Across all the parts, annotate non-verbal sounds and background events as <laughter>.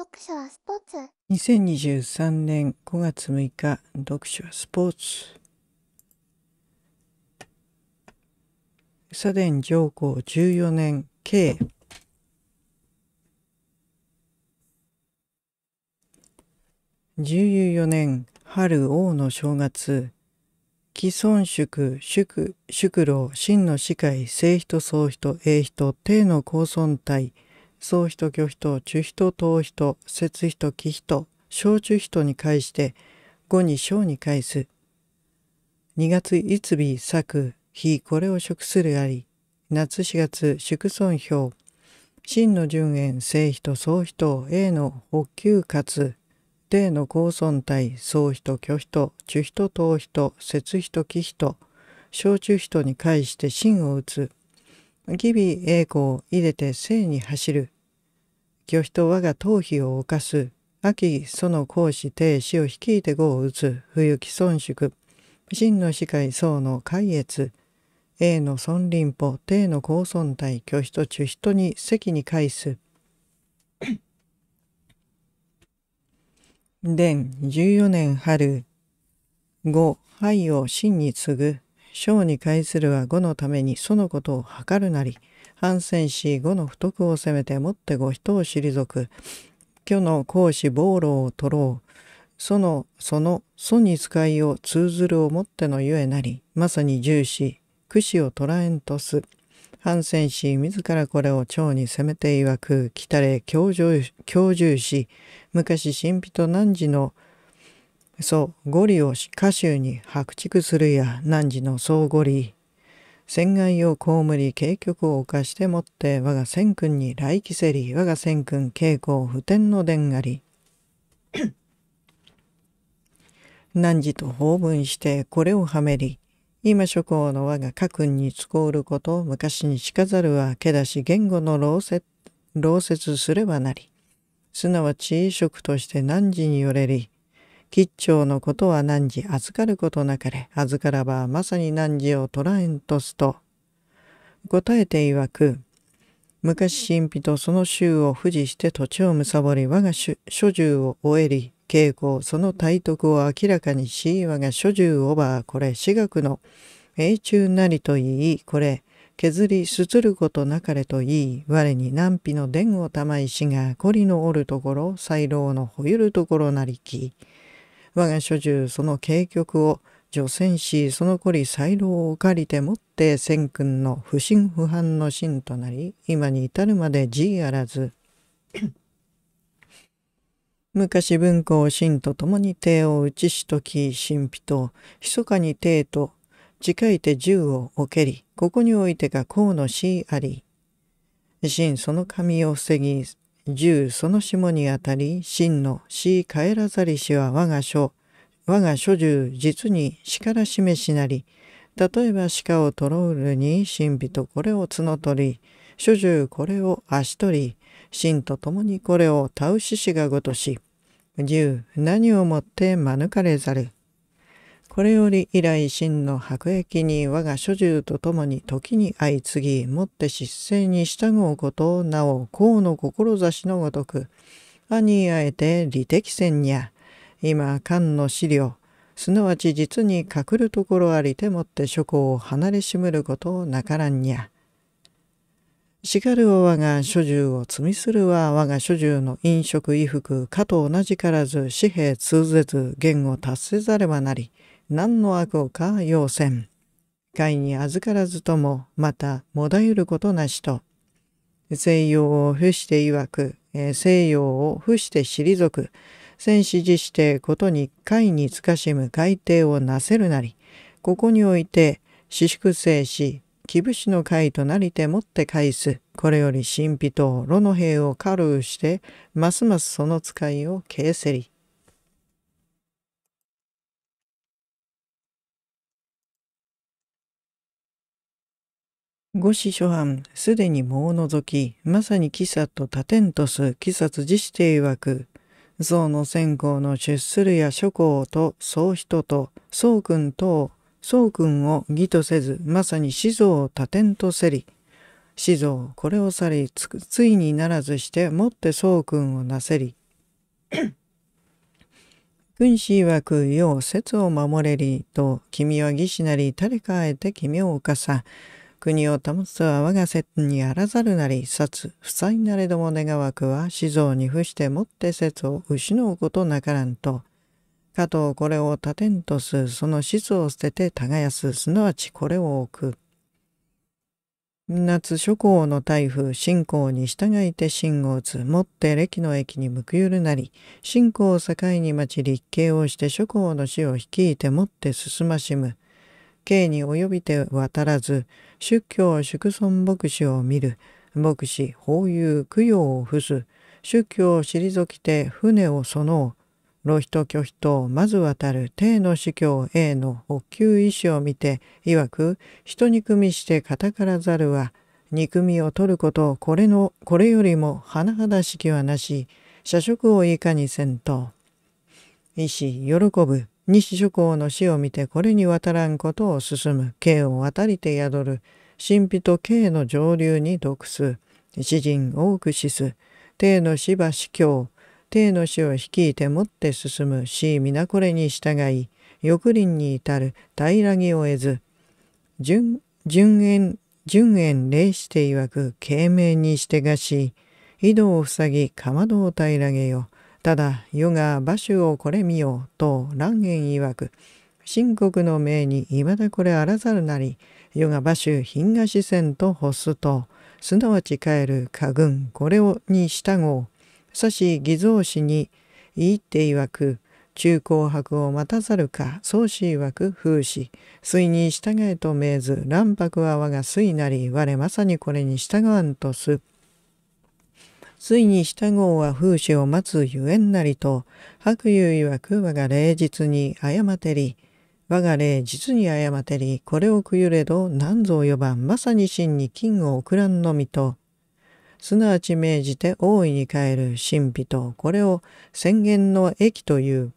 読書はスポーツ2023年5月6日読書はスポーツ左伝上皇14年慶。14年春王の正月既存宿宿宿老真の司会正人総人英人帝の高尊体総人魚人中人等人節人木人小中人に介して後に小に介す2月いつび作日これを食するあり夏4月祝尊表真の順延正人総人 A の北球活帝の高尊体総人巨人中人等人節人木人小中人に介して真を打つ義美栄子を入れて生に走る。魚と我が頭皮を犯す。秋その講師帝死を率いて語を打つ。冬木孫宿。真の司会僧の海越。A の孫林歩、帝の高尊体、巨と中人に席に返す。伝 <coughs> 14年春、5、肺を真に継ぐ。章に介するは語のためにそのことを図るなり、反戦し語の不徳を責めてもってご人を退く、虚の公私暴露を取ろう、その、その、祖に使いを通ずるをもってのゆえなり、まさに重視、苦死をらえんとす。反戦し、自らこれを蝶に攻めて曰く、来たれ、教授し、昔神秘と汝のそう、ゴリを歌集に白竹するや汝の総ゴリ。戦外を被り警局を犯してもって我が千君に来帰せり我が千君稽古を不天の伝あり。<coughs> 汝と法問してこれをはめり。今諸侯の我が家君に使うること昔にしかざるはけだし言語の老説老説すればなり。すなわち職として汝によれり。吉兆のことは汝預かることなかれ預からばまさに汝を取らえんとすと答えて曰く昔神秘とその衆を富士して土地を貪り我が諸住を終えり稽古。その体得を明らかにし我が諸住オばバーこれ私学の永中なりといいこれ削りすつることなかれといい我に難否の伝をたまいしが懲りのおるところ才能のほゆるところなりき我が所中その警局を除染しそのこり才能を借りてもって千君の不信不犯の心となり今に至るまで字あらず <coughs> 昔文庫を真と共に帝を打ちしとき神秘と密かに帝と近いて銃を置けりここにおいてが功の死あり真その神を防ぎ十その下にあたり真の死帰らざりしは我が書我が諸十実に死から示しなり例えば鹿をとろうるに神秘とこれを角取り諸十これを足取り真と共にこれを倒ししがごとし十何をもって免れざるこれより以来真の白役に我が諸従と共に時に相次ぎもって失勢に従うことをなお功の志のごとく兄あえて利的戦にゃ今漢の資料すなわち実に隠るところありてもって諸侯を離れしむることをなからんにゃ。しかるを我が諸従を積みするは我が諸従の飲食衣服かと同じからず紙幣通ぜず言語達せざればなり何の悪をか要せん。会に預からずとも、また、もだゆることなしと。西洋を伏して曰く、えー、西洋を伏して退く、戦士自してことに会につかしむ改定をなせるなり、ここにおいて、四宿生し、貴部氏の会となりてもって返す。これより神秘と炉の兵を狩るして、ますますその使いを形せり。五子諸藩、すでに盲除き、まさに貴殺と多天とす、貴殺自して曰く、象の先行の出するや諸侯と宗人と宗君等、宗君を義とせず、まさに死蔵を多天とせり。死蔵、これを去りつ、ついにならずして、もって宗君をなせり。君 <coughs> 子曰くよう説を守れりと君は義士なり誰かあえて君を犯さ国を保つは我が説にあらざるなり、殺、不災なれども願わくは、死蔵に伏してもって説を失うことなからんと、加藤これを立てんとす、その質を捨てて耕す、すなわちこれを置く。夏諸侯の台風、信仰に従いて信を打つ、もって歴の駅に報ゆるなり、信仰を境に待ち立憲をして諸侯の死を率いてもって進ましむ。刑に及びて渡らず、出教祝尊牧師を見る、牧師、法有、供養を付す、出教を退きて船をそのう、露人拒否等、まず渡る、帝の司教 A の補給意志を見て、いわく、人憎みして語からざるは、憎みを取ることこれの、これよりも甚だしきはなし、社食をいかにせんと。師喜ぶ。西諸侯の死を見てこれに渡らんことを進む慶を渡りて宿る神秘と慶の上流に毒す詩人多く死す帝の死は死教帝の死を率いて持って進む死皆これに従い翌林に至る平らぎを得ず順順縁順縁礼して曰く慶明にしてがし井戸を塞ぎかまどを平らげよただ、世が馬主をこれ見ようと蘭言曰く、秦国の命に未だこれあらざるなり、世が馬主品が視線と欲すと、すなわち帰る家軍これをに従おう。さし偽造師に言って曰く、中高白を待たざるか、宗師曰く風刺。水に従えと命ず、卵白は我が水なり、我まさにこれに従わんとす。ついに下郷は風刺を待つゆえんなりと、白友曰く我が霊実に過てり、我が霊実に過てり、これをくゆれど何ぞ呼ばん、まさに真に金を送らんのみと、すなわち命じて大いに変える神秘と、これを宣言の益という。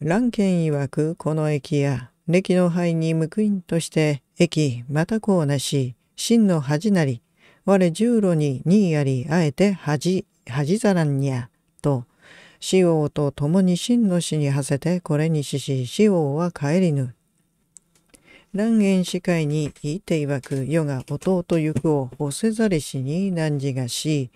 蘭県曰くこの益や、歴の灰に報んとして、益またこうなし、真の恥なり、我十路ににやりあえて恥恥ざらんにゃ」と「死王と共に真の死にはせてこれに死し死王は帰りぬ」蘭園司会に言いていわく世が弟行くをおせざりしに汝がし、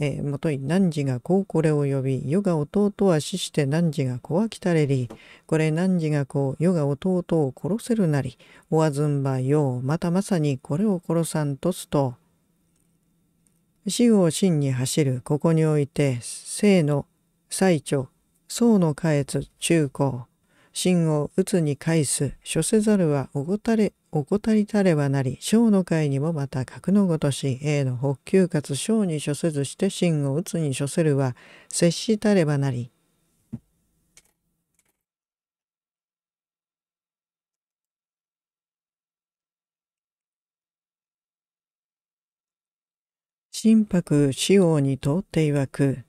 えー、もとい汝がこうこれを呼び世が弟は死して汝が子は来たれりこれ汝がこう世が弟を殺せるなりおあずんばよまたまさにこれを殺さんとすと死後真に走るここにおいて生の最長宋の下越中高真を打つに返す処せざるは怠れりたればなり小の会にもまた格のごとし A の北球かつ小に処せずして真を打つに処せるは接したればなり心拍死王に通っていわく、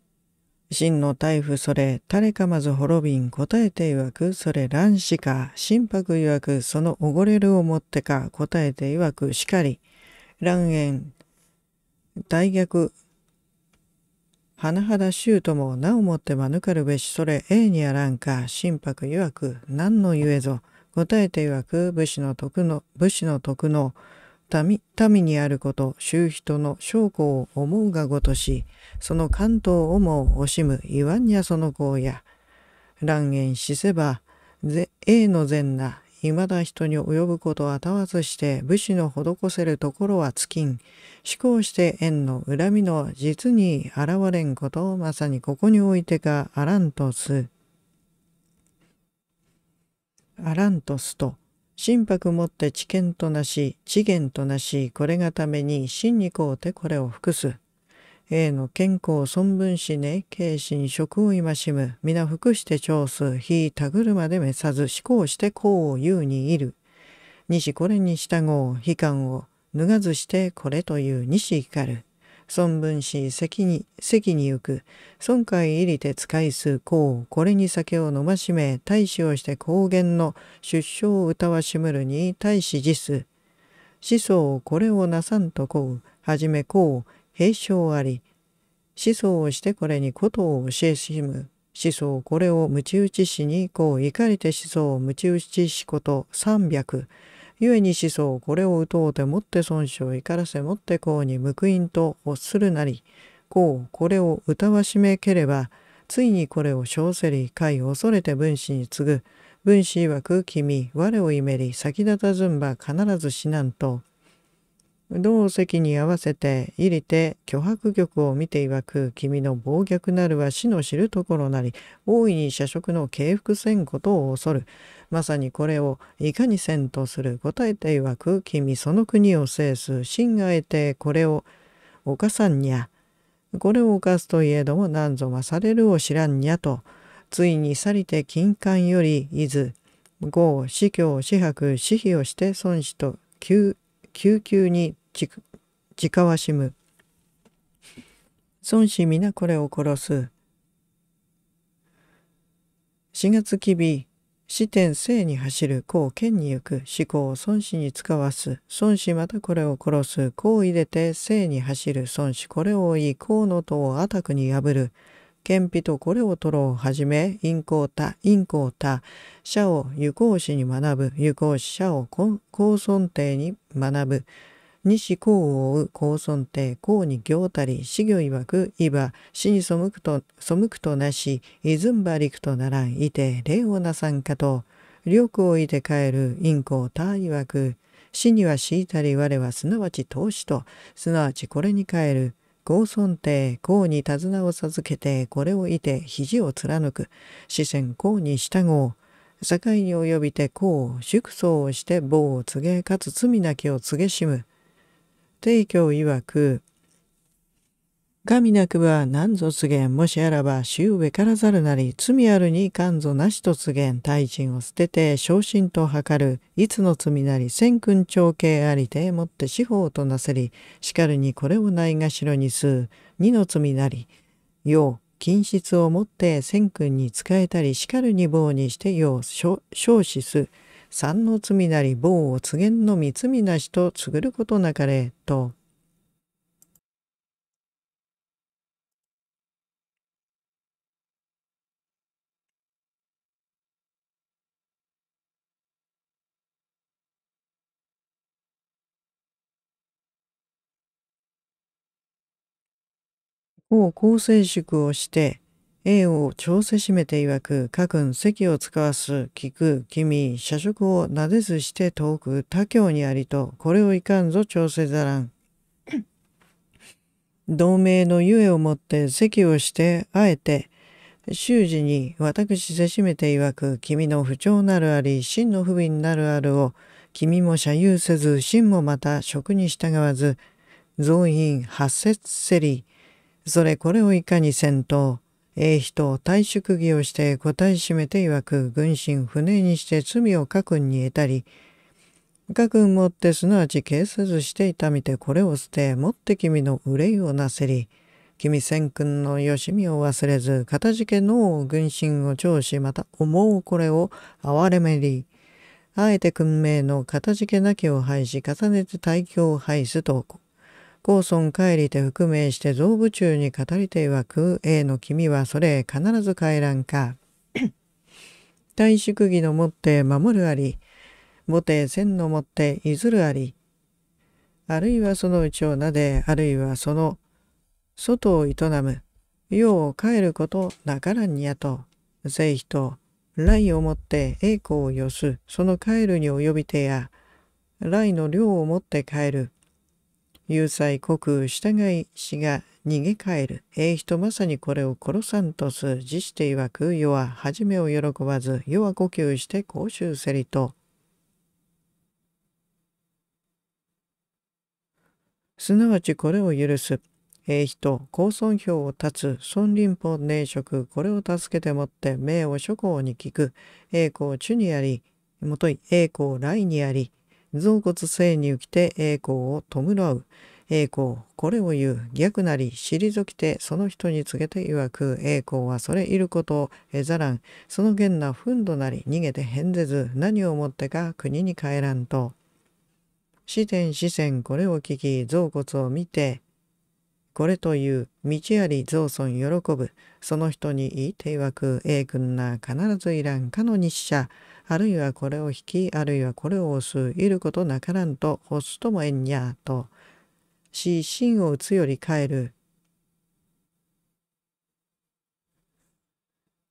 真の大夫それ、誰かまず滅びん答えていわく、それ乱死か、心拍いわく、そのおごれるをもってか、答えていわく、しかり、乱縁、大逆、甚だ衆ともなおもって免るべし、それ、えにあらんか、心拍いわく、何のゆえぞ、答えていわく、武士の徳の、武士の徳の、民、民にあること、周人の将校を思うがごとし、その関東をも惜しむ、言わんにゃその子や、乱言しせば、ぜ、A の善な、未だ人に及ぶことはたわずして武士の施せるところは尽きん。思考して縁の恨みの実に現れんことをまさにここにおいてかあらんとす。あらんとすと心拍もって知見となし、知見となし、これがために真にこうてこれを服す。A の健康尊分しね、軽心食を戒む、皆服して調す、非たぐるまで召さず、思考してこうを言うにいる。西これに従おう、悲観を、脱がずしてこれという西光る。孫文氏席に、席に行く。孫海入りて使いすこうこれに酒を飲ましめ、大使をして高原の出生を歌わしむるに大使実す。思想これをなさんとこう、はじめこう、平生あり。思想をしてこれにことを教えしむ。思想これをち打ちしにこう、怒りて思想をち打ちしこと300。故に思想これを打とうてもって損傷怒らせもってこうに報因と欲するなりこうこれを歌わしめければついにこれを小せり解恐れて分子に次ぐ分子曰く君我をいめり先立たずんば必ず死なんと同席に合わせて入りて巨迫玉を見ていわく君の暴虐なるは死の知るところなり大いに社食の敬服せんことを恐るまさにこれをいかにせんとする答えていわく君その国を制す心がえてこれを犯さんにゃこれを犯すといえども何ぞされるを知らんにゃとついに去りて金冠よりいず豪死教死伯死費をして孫子と旧救急に直わしむ。孫子皆これを殺す。4月きび、四天生に走る、こう剣に行く、思考を孫子に使わす。孫子またこれを殺す。こう入れて生に走る、孫子これを追い、孔の戸をあたくに破る。顕微とこれを取ろうはじめ、タ、イ他、コー他、社を湯行士に学ぶ、湯行士社を高尊帝に学ぶ、西公を追う高尊帝、公に行たり、死魚曰く、いば、死に背くと、背くとなし、いずんばりくとならん、いて、礼をなさんかと、力をいて帰る、陰行他曰く、死には敷いたり我はすなわち投資と、すなわちこれに帰る。合尊帝、公に手綱を授けて、これをいて肘を貫く。四川公に従おう。境に及びて公、祝僧をして棒を告げ、かつ罪なきを告げしむ。帝教曰く、神なくば何ぞ告げん、もしあらば、周上からざるなり、罪あるに勘ぞなしと告げん、大臣を捨てて、昇進と図る、いつの罪なり、千君長兄ありて、もって司法となせり、しかるにこれをないがしろにす、二の罪なり、よう、金質をもって千君に仕えたり、しかるに棒にしてよう、少子す、三の罪なり、棒を告げんのみ罪なしとつぐることなかれ、と、を構成宿をして、A を調せしめて曰く、家席を使わす、聞く、君、社食をなでずして遠く、他教にありと、これをいかんぞ調せざらん。<laughs> 同盟のゆえをもって席をして、あえて、習字に私せしめて曰く、君の不調なるあり、真の不備なるあるを、君も社有せず、真もまた職に従わず、増員、八節せり、それこれをいかにせんと、ええ人を退職儀をして答えしめていわく軍心不にして罪を家君に得たり、家君もってすなわち軽察して痛みてこれを捨て、もって君の憂いをなせり、君千君のよしみを忘れず、かたじけのう軍心を聴し、また思うこれを憐れめり、あえて君命のかたじけなきを排し、重ねて大教を排すと、ゴー帰りて含めして造部中に語りて曰く A の君はそれ必ず帰らんか。<clears throat> 大祝儀のもって守るあり、母帝千のもって譲るあり、あるいはそのうちをなで、あるいはその外を営む、世を帰ることなからんにやと、聖妃と来をもって栄光をよす、その帰るに及びてや、来の量をもって帰る、有罪国従い死が逃げ帰る。えい人まさにこれを殺さんとす。自して曰く、世は初めを喜ばず、世は呼吸して公衆せりと。すなわちこれを許す。えい人、公孫表を立つ、孫林法寧職、これを助けてもって、名を諸侯に聞く。栄光中にあり、もとい栄光来にあり、臓骨性に浮きて栄光を弔う。栄光、これを言う。逆なり、退きて、その人に告げて曰く、栄光はそれいることを、えざらん。その源なふんどなり、逃げて変ぜず、何をもってか国に帰らんと。視点視線、これを聞き、臓骨を見て、これという、道あり増尊喜ぶ。その人に言いて曰く、栄君な必ずいらんかの日射。あるいはこれを引き、あるいはこれを押す、いることなからんと、押すともえんにゃと、し、芯を打つより帰る。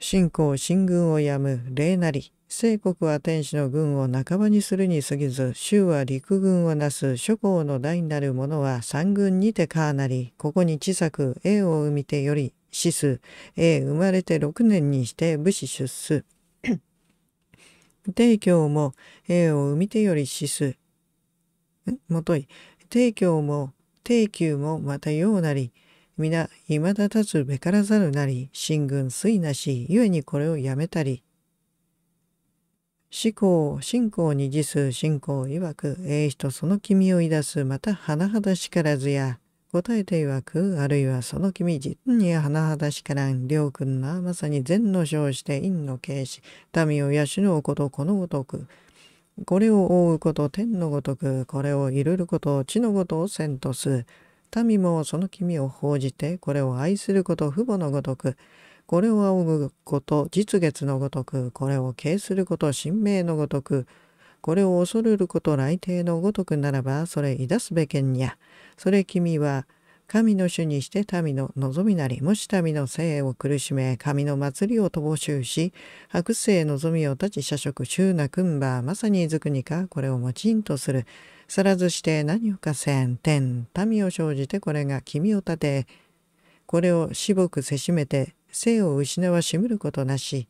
信仰、進軍をやむ、礼なり。聖国は天使の軍を半ばにするに過ぎず、州は陸軍をなす諸侯の代なる者は三軍にてかなり、ここに小さく、栄を生みてより、死す、栄生まれて六年にして武士出す。提供も A を生みてより死す。もとい。提供も提球もまたようなり。皆、いまだ立つべからざるなり、進軍水なし、ゆえにこれをやめたり。思考、信仰に辞す、信仰曰く、ええ人その君をいだす、また甚だしからずや。答えて曰く、あるいはその君実に甚だしからん、良君な、まさに善の称して陰の形し、民を養うことこのごとく、これを覆うこと天のごとく、これをいるること地のごとをせんとす。民もその君を報じて、これを愛すること父母のごとく、これを仰ぐこと実月のごとく、これを敬すること神明のごとく、これを恐れること来帝のごとくならばそれいだすべけんにゃそれ君は神の主にして民の望みなりもし民の生を苦しめ神の祭りを乏しし白生望みを立ち社食衆な君ばまさにずくにかこれをもちんとするさらずして何をかせん天民を生じてこれが君を立てこれをしぼくせしめて生を失わしむることなし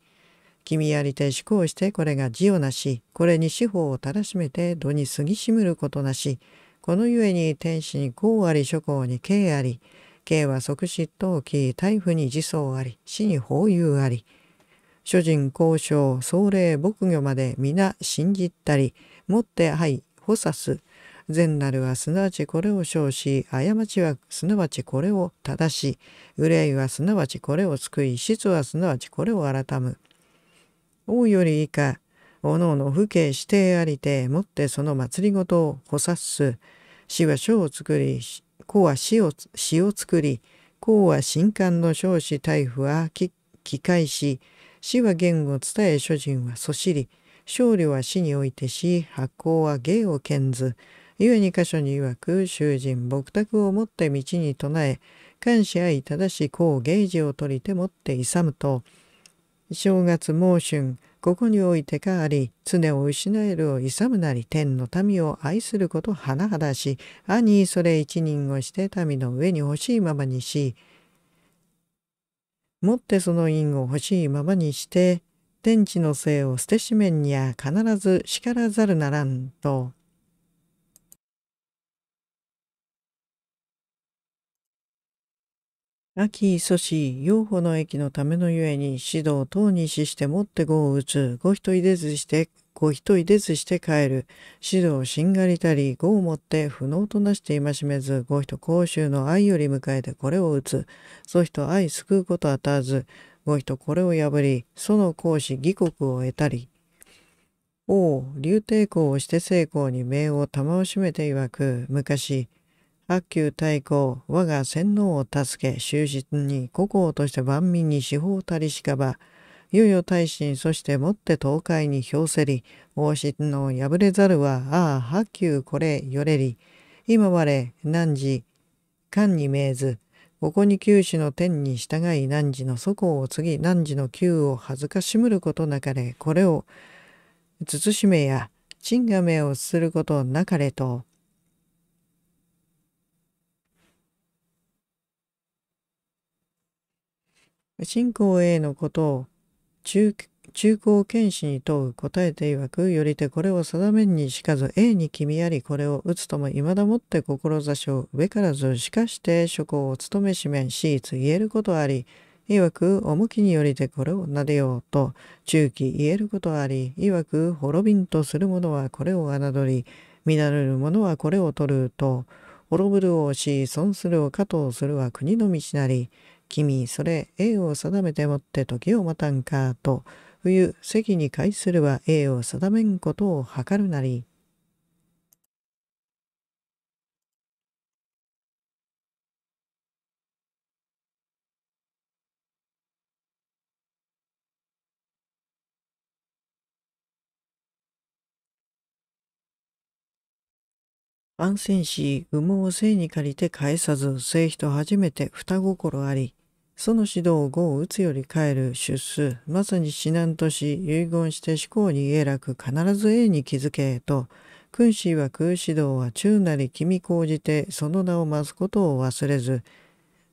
君やりて思考してこれが字をなし、これに司法をたらしめて度に過ぎしむることなし、このゆえに天使に公あり諸公に敬あり、敬は即死等器、大夫に自相あり、死に法有あり、諸人交渉、僧霊、牧魚まで皆信じったり、もってはい補佐す、善なるはすなわちこれを称し、過ちはすなわちこれを正し、憂いはすなわちこれを救い、質はすなわちこれを改む。王より以下、おのおの父兄指定ありて、もってその祭りごとを補佐す。死は書を作り、子は死を、死を作り、子は神官の少子大夫は機械し、死は言を伝え諸人はそしり、勝利は死においてし、発行は芸を見ず、故に箇所に曰く囚人牧卓をもって道に唱え、感謝愛正しを芸事を取りてもって勇むと、正月猛春ここにおいてかあり常を失えるを勇むなり天の民を愛すること甚だし兄それ一人をして民の上に欲しいままにし持ってその因を欲しいままにして天地の姓を捨てしめんにゃ必ず叱らざるならんと秋磯氏、養護の駅のためのゆえに、指導等に死してもって碁を打つ、ご人人出ずして、ご人人出ずして帰る、指導しんがりたり、碁を持って不能となして戒めず、ご人公衆の愛より迎えてこれを打つ、そ人愛救うことあたらず、ご人これを破り、その公使義国を得たり、王、竜抵抗をして成功に名を玉をしめて曰く、昔、悪球大公、我が洗脳を助け、終日に故郷として万民に司法たりしかば、いよ大臣、そしてもって東海に表せり、王室の破れざるは、ああ、八九、これ、よれり、今我、汝、官に命ず、ここに九死の天に従い汝の祖公を継何汝の旧を恥ずかしむることなかれこれを慎めや鎮がめをすることなかれと信仰 A のことを中中高剣士に問う答えて曰くよりてこれを定めにしかず A に君ありこれを打つとも未だもって志を上からずしかして諸行を務めしめんしつ言えることあり曰く重きによりてこれをなでようと中期言えることあり曰く滅びんとする者はこれを侮り乱れる者はこれを取ると滅ぶるをし損するを加藤するは国の道なり君それ栄を定めてもって時を待たんかと冬席に会するは栄を定めんことを図るなり安戦し羽毛を生に借りて返さず生人と初めて双心ありその指導後を打つより帰る出世まさに至難とし遺言して思考に永楽必ず永に気づけと君子は空指導は中なり君講じてその名を増すことを忘れず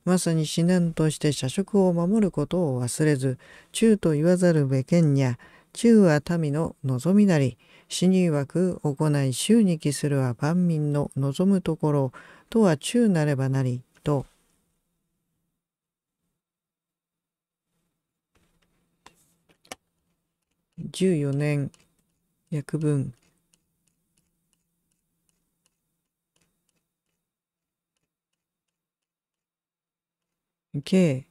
まさに至難として社食を守ることを忘れず中と言わざるべけんにゃ中は民の望みなり死に曰く行い衆に帰するは万民の望むところとは中なればなりと14年約文計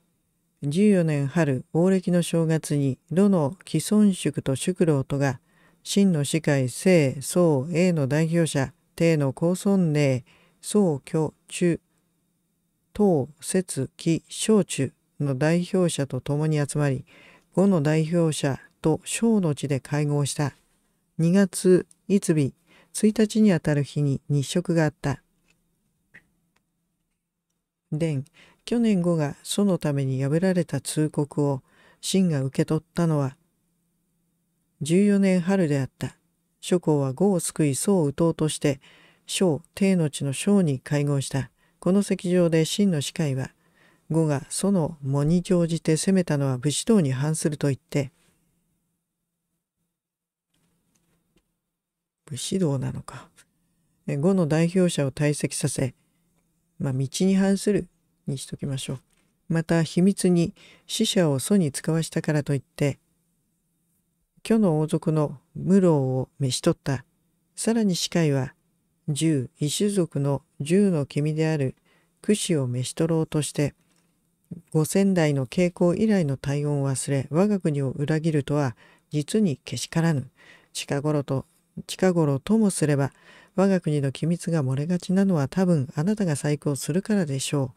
14年春、王暦の正月に、どの既存宿と宿老とが、真の司会聖宗永の代表者帝の高尊寧宗居中東節紀小中の代表者と共に集まり五の代表者と小の地で会合した2月いつ日1日にあたる日に日食があった伝去年後が祖のために破られた通告を秦が受け取ったのは14年春であった。諸侯は呉を救い宋を討とうとして、小、帝の地の小に会合した。この席上で秦の司会は、呉が祖の藻に乗じて攻めたのは武士道に反すると言って、武士道なのか。呉の代表者を退席させ、まあ、道に反するにしときましょう。また秘密に死者を祖に使わしたからといって、巨の王族の無老を召し取った。さらに司会は、十異種族の十の君であるクシを召し取ろうとして、五千代の傾向以来の対応を忘れ、我が国を裏切るとは、実にけしからぬ。近頃と、近頃ともすれば、我が国の機密が漏れがちなのは多分あなたが再興するからでしょ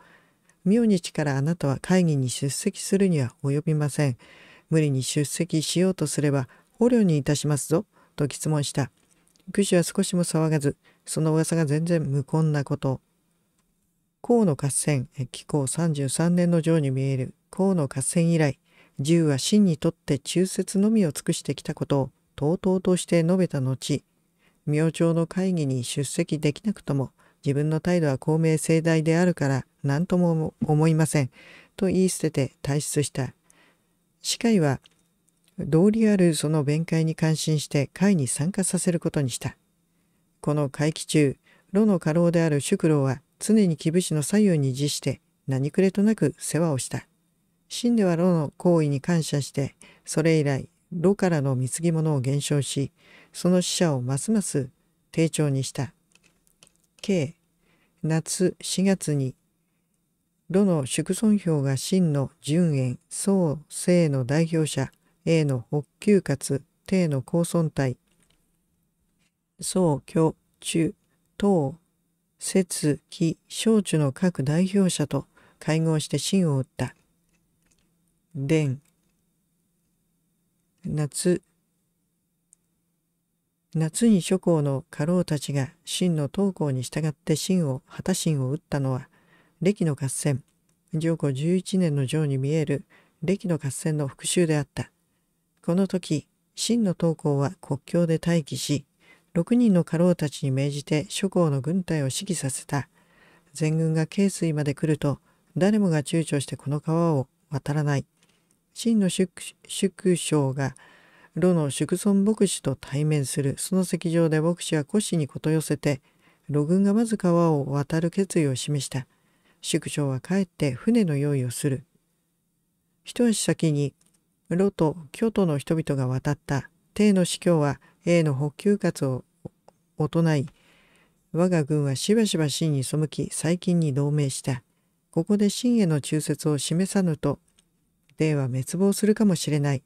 う。明日からあなたは会議に出席するには及びません。無理に出席しようとすれば捕虜にいたしますぞと質問したクシは少しも騒がずその噂が全然無根なこと河野合戦紀行33年の上に見える河野合戦以来銃は真にとって忠説のみを尽くしてきたことをとうとうとして述べた後明朝の会議に出席できなくとも自分の態度は公明正大であるから何とも思いませんと言い捨てて退出した歯科医は道理あるその弁解に感心して会に参加させることにした。この会期中、炉の家老である宿老は常に木節の左右に辞して何くれとなく世話をした。真では炉の行為に感謝して、それ以来、炉からの貢ぎ物を減少し、その死者をますます低調にした。計夏4月にどの祝尊表が真の純円、宋、正の代表者、A の北九括、帝の高尊体、宋、京、中、唐節、紀、小中の各代表者と会合して真を打った。伝、夏、夏に諸侯の家老たちが秦の東校に従って秦を旗真を打ったのは歴の合戦上皇11年の上に見える歴の合戦の復讐であったこの時秦の東皇は国境で待機し6人の家老たちに命じて諸侯の軍隊を指揮させた全軍が慶水まで来ると誰もが躊躇してこの川を渡らない秦の宿将が炉の宿村牧師と対面するその席上で牧師は腰にこと寄せて炉軍がまず川を渡る決意を示した宿長は帰って船の用意をする。一足先に、炉と京都の人々が渡った帝の司教は A の補給活を唱い、我が軍はしばしば秦に背き、最近に同盟した。ここで秦への忠説を示さぬと、帝は滅亡するかもしれない。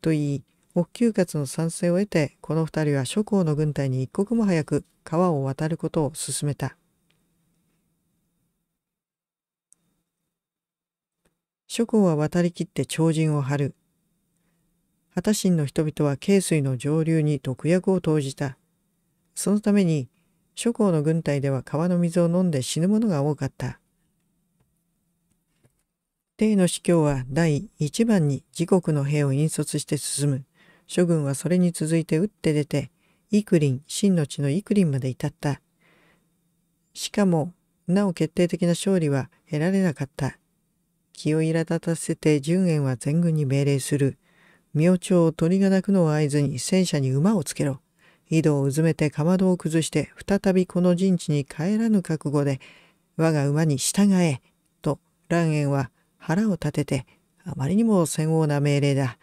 と言い、北九活の賛成を得て、この2人は諸侯の軍隊に一刻も早く川を渡ることを勧めた。諸侯は渡りきって超人を張る。旗神の人々は渓水の上流に毒薬を投じた。そのために諸侯の軍隊では川の水を飲んで死ぬ者が多かった。帝の司教は第一番に自国の兵を引率して進む。諸軍はそれに続いて打って出て、幾ン、真の地の幾林まで至った。しかも、なお決定的な勝利は得られなかった。気を苛立たせて純円は全軍に命令する。明朝を鳥が鳴くのを合図に戦車に馬をつけろ。井戸をうずめてかまどを崩して再びこの陣地に帰らぬ覚悟で我が馬に従え。と蘭円は腹を立ててあまりにも戦王な命令だ。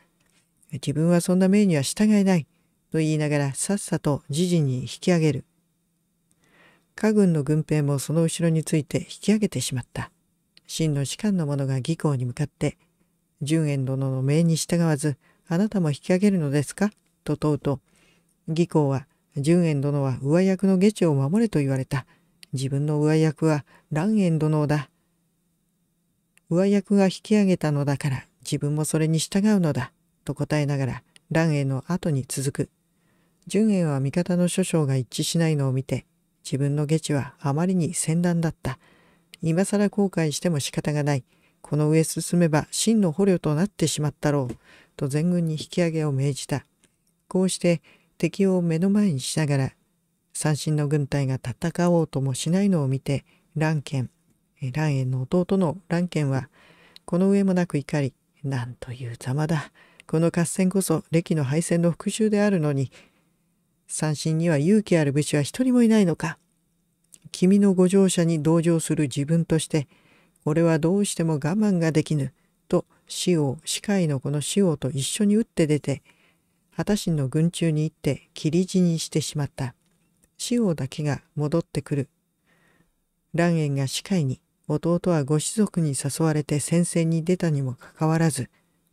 自分はそんな命には従えない。と言いながらさっさと自陣に引き上げる。家軍の軍兵もその後ろについて引き上げてしまった。真の士官の者が義公に向かって、純円殿の命に従わず、あなたも引き上げるのですかと問うと、義公は、純円殿は上役の下地を守れと言われた。自分の上役は蘭円殿だ。上役が引き上げたのだから、自分もそれに従うのだ。と答えながら、蘭円の後に続く。純円は味方の諸将が一致しないのを見て、自分の下地はあまりに戦乱だった。今更後悔しても仕方がない。この上進めば真の捕虜となってしまったろう。と全軍に引き上げを命じた。こうして敵を目の前にしながら、三振の軍隊が戦おうともしないのを見て、蘭賢、蘭円の弟の蘭賢は、この上もなく怒り、なんというざまだ。この合戦こそ歴の敗戦の復讐であるのに、三振には勇気ある武士は一人もいないのか。君のご乗車に同情する自分として俺はどうしても我慢ができぬと死を歯科医の子の死をと一緒に打って出て畑神の群中に行って切り死にしてしまった死をだけが戻ってくる蘭円が歯科医に弟はご子息に誘われて戦線に出たにもかかわらず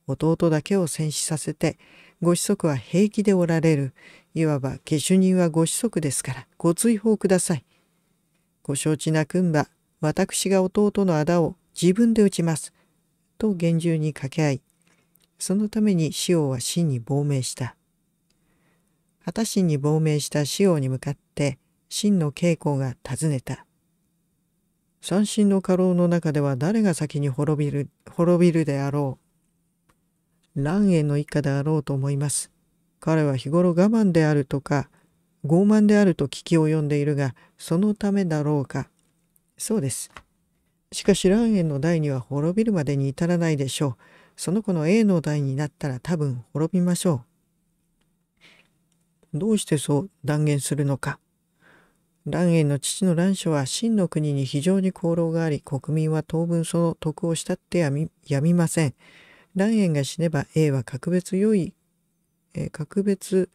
弟だけを戦死させてご子息は平気でおられるいわば下手人はご子息ですからご追放くださいご承知なくんば、私が弟の仇を自分で打ちます。と厳重に掛け合い、そのために師王は真に亡命した。果たしに亡命した死王に向かって、真の稽光が尋ねた。三神の家老の中では誰が先に滅びる、滅びるであろう。蘭への一家であろうと思います。彼は日頃我慢であるとか、傲慢であると聞き及んでいるがそのためだろうかそうですしかし蘭園の代には滅びるまでに至らないでしょうその子の A の代になったら多分滅びましょうどうしてそう断言するのか蘭園の父の蘭所は真の国に非常に功労があり国民は当分その徳を慕ってやみやみません蘭園が死ねば A は格別良い、えー、格別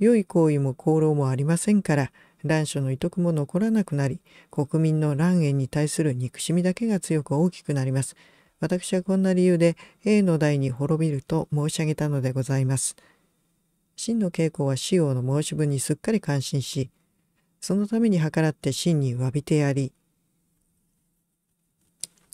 良い行為も功労もありませんから乱暑の遺徳も残らなくなり国民の乱縁に対する憎しみだけが強く大きくなります私はこんな理由で A の代に滅びると申し上げたのでございます真の稽古は死王の申し分にすっかり感心しそのために計らって真に詫びてやり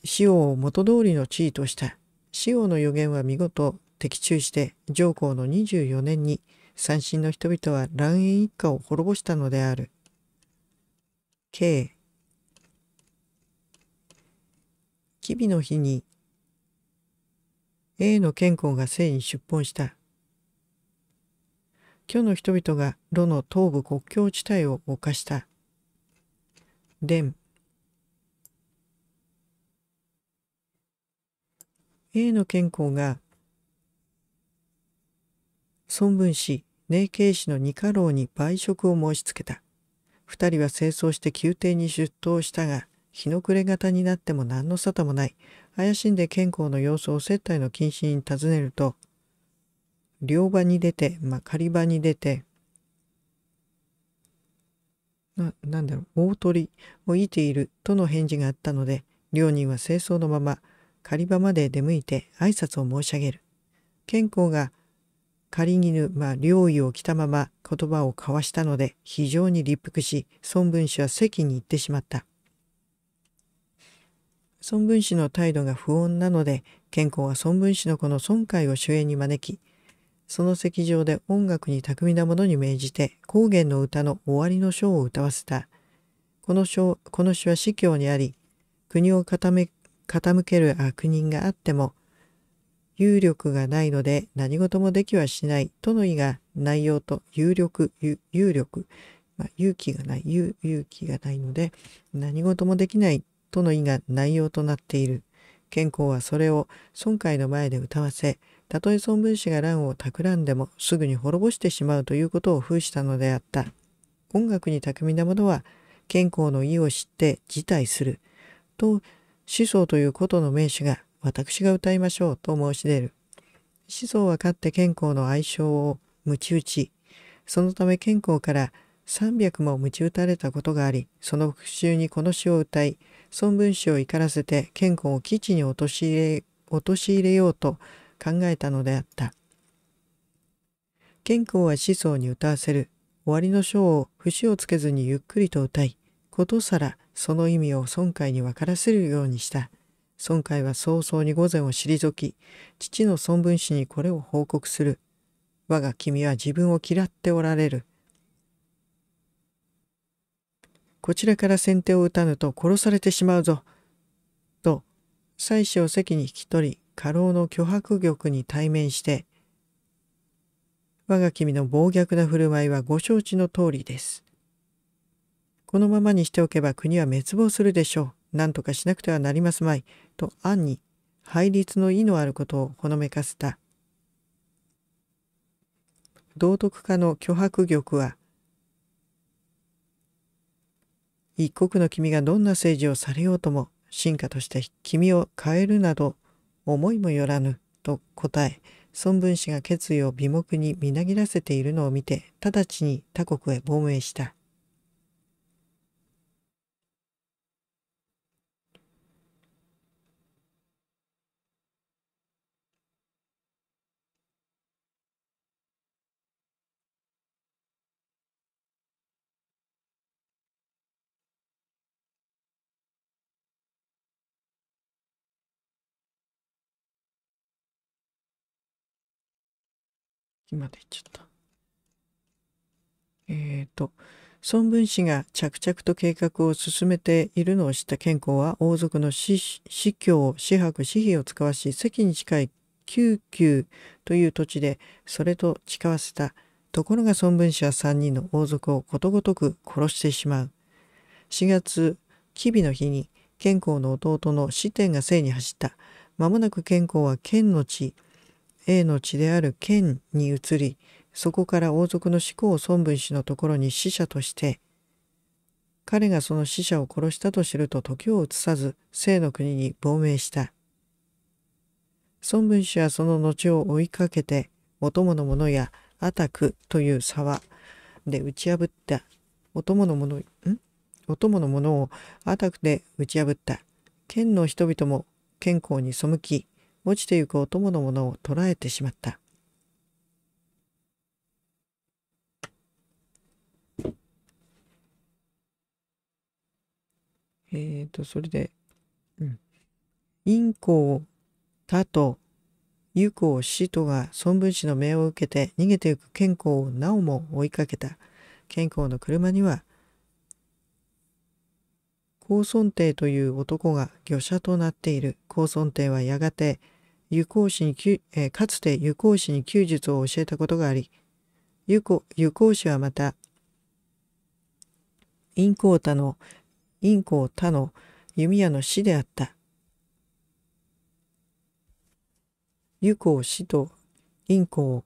死王を元通りの地位とした死王の予言は見事的中して上皇の24年に「三神の人々は蘭園一家を滅ぼしたのである。K 吉備の日に A の健康が生に出奔した。今日の人々が炉の東部国境地帯を犯した。伝 A の健康が孫文氏寧慶氏の二家老に売職を申し付けた。二人は清掃して宮廷に出頭したが、日の暮れ方になっても何の沙汰もない。怪しんで健康の様子を接待の禁止に尋ねると、両場に出て、まあ、場に出て、な、なんだろう、大鳥をいているとの返事があったので、両人は清掃のまま、狩場まで出向いて挨拶を申し上げる。健康が仮にぬ、まあ、領意を着たまま言葉を交わしたので、非常に立腹し、孫文氏は席に行ってしまった。孫文氏の態度が不穏なので、健康は孫文氏のこの孫海を主演に招き、その席上で音楽に巧みなものに命じて、高原の歌の終わりの章を歌わせた。この章、この詩は司教にあり、国を傾ける悪人があっても、有力がないので何事もできはしないとの意が内容と有力、有力、まあ、勇気がない、勇気がないので何事もできないとの意が内容となっている。健康はそれを孫海の前で歌わせ、たとえ孫文氏が乱を企んでもすぐに滅ぼしてしまうということを封したのであった。音楽に巧みなものは健康の意を知って辞退すると思想ということの名手が私が歌いましょうと申し出る。子孫はかって健康の愛称を鞭打ち、そのため健康から300も鞭打たれたことがあり、その復讐にこの詩を歌い、孫文詩を怒らせて健康を基地に陥れ陥れようと考えたのであった。健康は子孫に歌わせる。終わりの章を節をつけずにゆっくりと歌い、ことさらその意味を孫海に分からせるようにした。孫海は早々に御前を退き、父の孫文氏にこれを報告する。我が君は自分を嫌っておられる。こちらから先手を打たぬと殺されてしまうぞ。と、妻子を席に引き取り、家老の巨迫玉に対面して、我が君の暴虐な振る舞いはご承知の通りです。このままにしておけば国は滅亡するでしょう。何とかしなくてはなりますまい、と暗に、配律の意のあることをほのめかせた。道徳家の脅迫玉は、一国の君がどんな政治をされようとも、進化として君を変えるなど、思いもよらぬ、と答え、孫文氏が決意を美目にみなぎらせているのを見て、直ちに他国へ亡命した。今で言っちゃった。えっ、ー、と、孫文氏が着々と計画を進めているのを知った健康は王族の司教、私白、私費を使わし、席に近い九九という土地でそれと誓わせた。ところが孫文氏は3人の王族をことごとく殺してしまう。4月、吉備の日に健康の弟の四天が姓に走った。間もなく健康は剣の地、A の地である剣に移り、そこから王族の志向孫文氏のところに死者として、彼がその死者を殺したと知ると時を移さず、生の国に亡命した。孫文氏はその後を追いかけて、お供の者やアタクという沢で打ち破った、お供の者、んお供の者をアタクで打ち破った。剣の人々も健康に背き、落ちてゆくお供のものをらえてしまった。えっ、ー、と、それで、うん。陰を「他と、友を「死とが孫文氏の命を受けて逃げてゆく健康をなおも追いかけた。健康の車には、高尊帝という男が御者となっている。高尊帝はやがて、湯光氏に、えかつて湯光氏に弓術を教えたことがあり、湯光氏はまた、陰光他の、陰光他の弓矢の師であった。湯光氏と陰光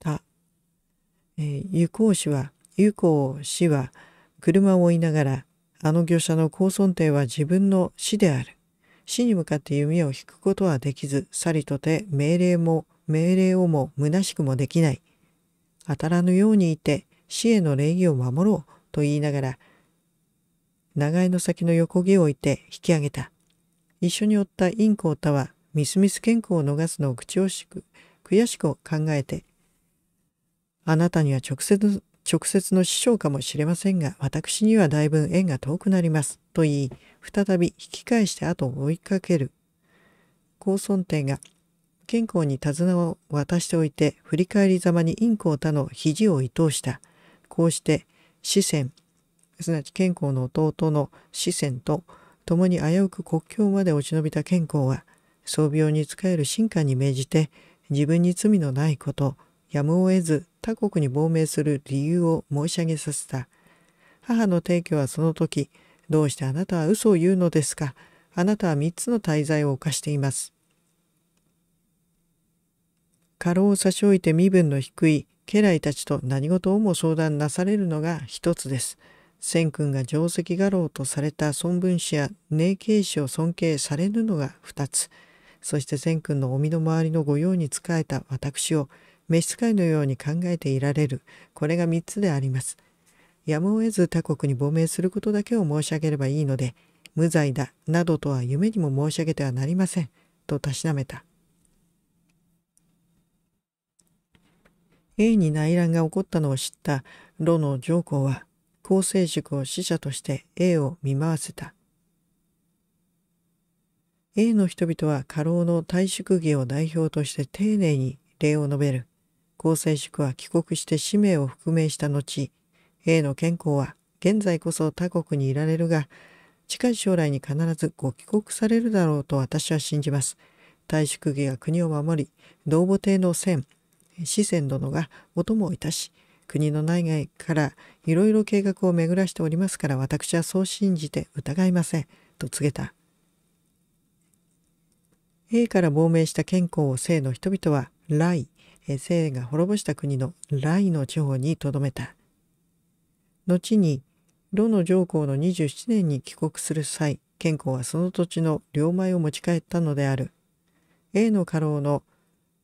他、湯光氏は、湯光氏は車を追いながら、あの業者の高尊帝は自分の師である。死に向かって弓を引くことはできず、さりとて命令も、命令をも虚しくもできない。当たらぬようにいて、死への礼儀を守ろうと言いながら、長江の先の横毛を置いて引き上げた。一緒におったインコオタは、みすみす健康を逃すのを口惜しく、悔しく考えて、あなたには直接直接の師匠かもしれませんが、私にはだいぶ縁が遠くなります。と言い、再び引き返して後を追いかける。高尊帝が、健康に手綱を渡しておいて、振り返りざまにコを他の肘を移動した。こうして、四川、すなわち健康の弟の四川と、共に危うく国境まで落ち延びた健康は、装病に仕える神官に命じて、自分に罪のないこと、やむを得ず他国に亡命する理由を申し上げさせた。母の提供はその時、どうしてあなたは嘘を言うのですかあなたは3つの大罪を犯しています。過労を差し置いて身分の低い家来たちと何事をも相談なされるのが一つです。千君が定石画廊とされた孫文氏や姉慶氏を尊敬されぬのが二つ。そして千君のお身の回りの御用に仕えた私を召使いのように考えていられるこれが3つでありますやむを得ず他国に亡命することだけを申し上げればいいので無罪だなどとは夢にも申し上げてはなりませんとたしなめた A に内乱が起こったのを知った炉の上皇は厚生塾を使者として A を見回せた A の人々は過労の退職儀を代表として丁寧に礼を述べる厚生宿は帰国して氏名を復明した後 A の健康は現在こそ他国にいられるが近い将来に必ずご帰国されるだろうと私は信じます。大宿儀が国を守り道母帝の戦四川殿がお供をいたし国の内外からいろいろ計画を巡らしておりますから私はそう信じて疑いません」と告げた A から亡命した健康を生の人々は「来」え生が滅ぼした国の雷の地方にとどめた。後に炉の上皇の27年に帰国する際健康はその土地の両米を持ち帰ったのである。A の家老の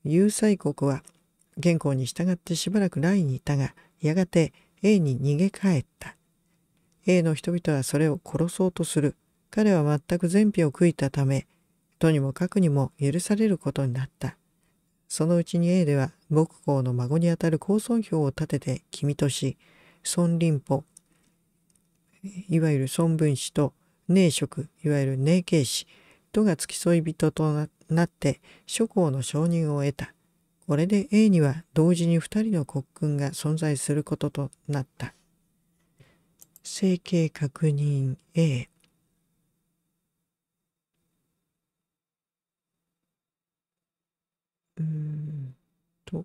有罪国は元寇に従ってしばらく来にいたがやがて A に逃げ帰った A の人々はそれを殺そうとする彼は全く善否を悔いたためとにもかくにも許されることになったそのうちに A では、木工の孫にあたる公孫表を立てて君とし、孫林保、いわゆる孫文子と、姉職、いわゆる姉慶子とが付き添い人となって諸侯の承認を得た。これで A には同時に2人の国君が存在することとなった。整形確認 A うんと、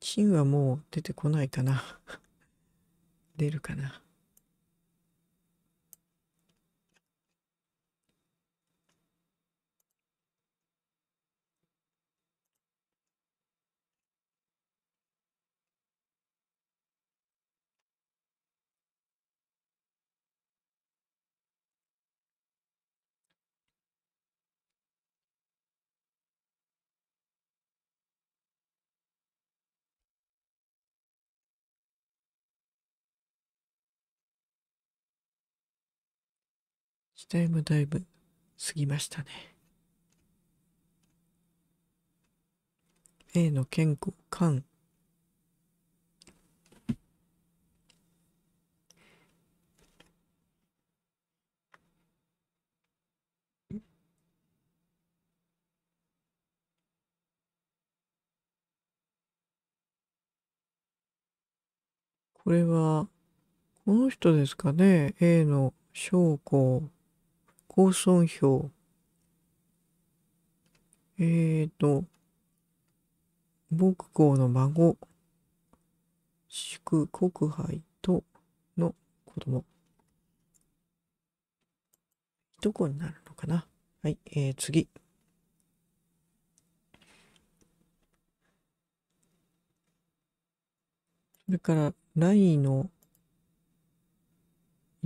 金はもう出てこないかな。<laughs> 出るかな。時代もだいぶ過ぎましたね。A の健康官これは、この人ですかね。A の将校。放送表。えーと、僕校の孫、祝国杯との子供。どこになるのかなはい、えー、次。それから、ライの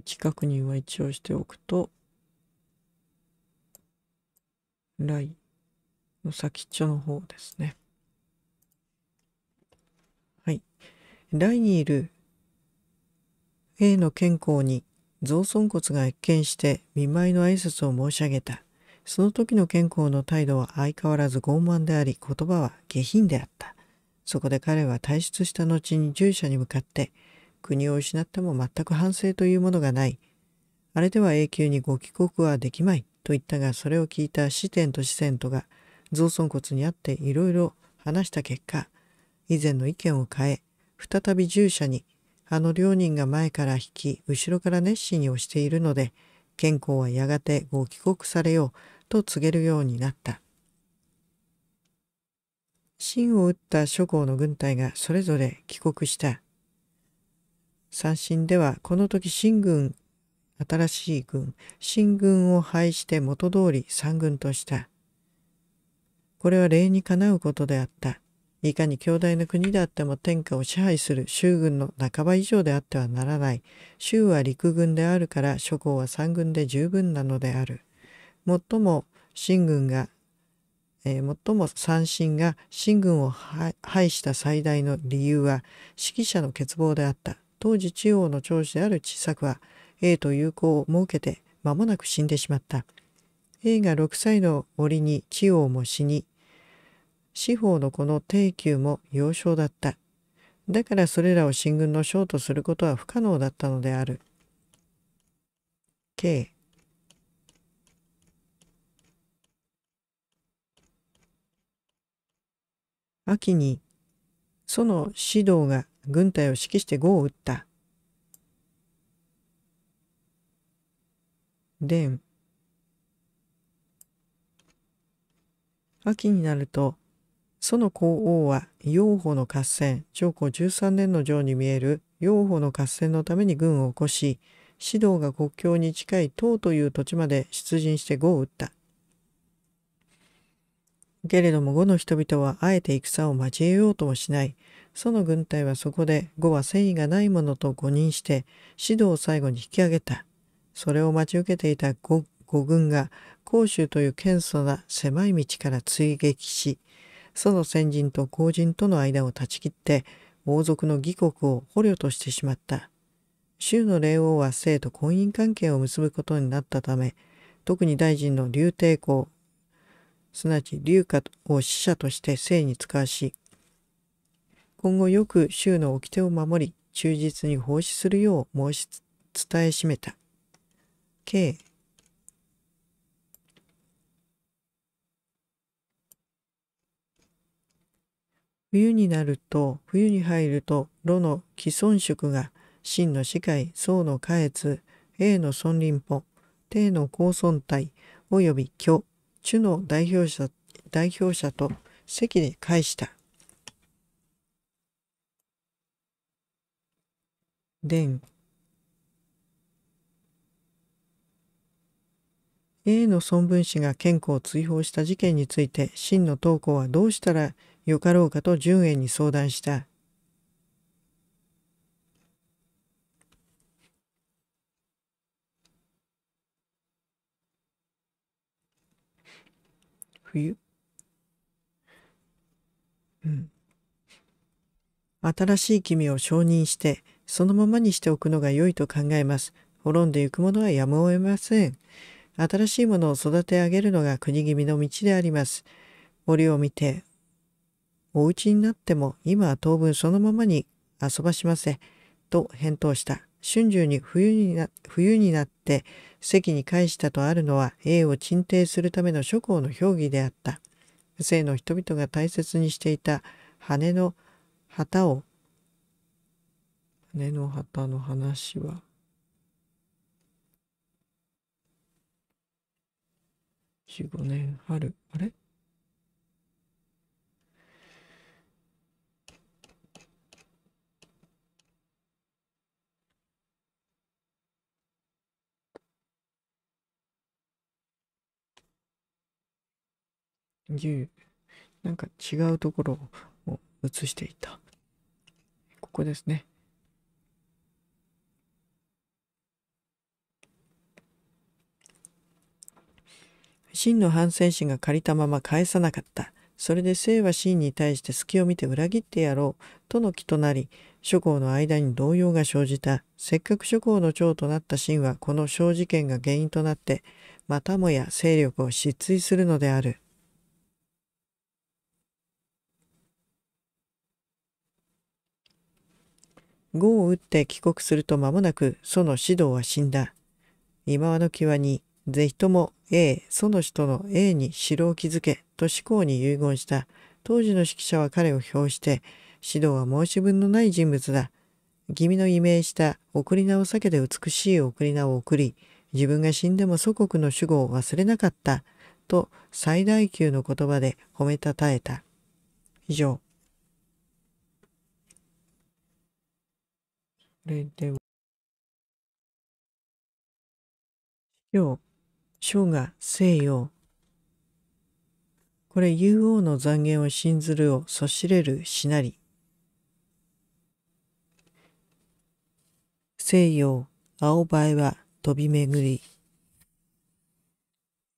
企画には一応しておくと、来の先っちょの方ですね。はい。来にいる A の健康に増尊骨が一見して見舞いの挨拶を申し上げた。その時の健康の態度は相変わらず傲慢であり、言葉は下品であった。そこで彼は退出した後に従者に向かって、国を失っても全く反省というものがない。あれでは永久にご帰国はできまい。と言ったがそれを聞いた支店と支店とが造尊骨にあっていろいろ話した結果以前の意見を変え再び従者にあの両人が前から引き後ろから熱心に押しているので健康はやがてご帰国されようと告げるようになった芯を打った諸侯の軍隊がそれぞれ帰国した三振ではこの時秦軍新しい軍、新軍を廃して元通り三軍とした。これは礼にかなうことであった。いかに強大な国であっても天下を支配する州軍の半ば以上であってはならない。州は陸軍であるから諸侯は三軍で十分なのである。もっとも新軍が、えー、最も三神が新軍を廃した最大の理由は指揮者の欠乏であった。当時中央の長子である知作は A と友好を設けて間もなく死んでしまった。A が6歳の折に地王も死に、司法の子の定休も幼少だった。だからそれらを進軍の将とすることは不可能だったのである。K 秋に、その指導が軍隊を指揮して碁を打った。で秋になるとその皇后は養保の合戦上皇13年の上に見える養保の合戦のために軍を起こし指導が国境に近い唐という土地まで出陣して呉を打ったけれども呉の人々はあえて戦を交えようともしないその軍隊はそこで呉は戦意がないものと誤認して指導を最後に引き上げたそれを待ち受けていた五軍が甲州という謙素な狭い道から追撃しその先人と後人との間を断ち切って王族の義国を捕虜としてしまった州の霊王は生と婚姻関係を結ぶことになったため特に大臣の竜帝公すなわち竜家を使者として生に使わし今後よく州の掟を守り忠実に奉仕するよう申し伝えしめた冬になると冬に入ると炉の既存色が真の視界宋の下越 A の孫林法帝の高尊体および虚中の代表者代表者と席で返した。伝 A の孫文氏が健子を追放した事件について真の投稿はどうしたらよかろうかと純英に相談した。冬うん。新しい君を承認して、そのままにしておくのが良いと考えます。滅んでいくものはやむを得ません。新しいものを育て上げるのが国気味の道であります。森を見て、お家になっても今は当分そのままに遊ばしません。と返答した。春秋に冬にな冬になって席に返したとあるのは A を鎮定するための諸侯の評議であった。生の人々が大切にしていた羽の旗を羽の旗の話は15年春、あれなんか違うところを映していた。ここですね。真の反戦心が借りたまま返さなかった。それで生は真に対して隙を見て裏切ってやろう。との気となり、諸侯の間に動揺が生じた。せっかく諸侯の長となった真はこの小事件が原因となって、またもや勢力を失墜するのである。呉を打って帰国すると間もなく、その指導は死んだ。今和の際に、是非とも A その人の A に城を築けと思考に遺言した当時の指揮者は彼を表して指導は申し分のない人物だ君の異名した送り名を避けて美しい送り名を送り自分が死んでも祖国の主語を忘れなかったと最大級の言葉で褒めたたえた以上これでは今日生が西洋。これ、竜王の残言を信ずるをそしれるしなり。西洋、青映えは飛び巡り。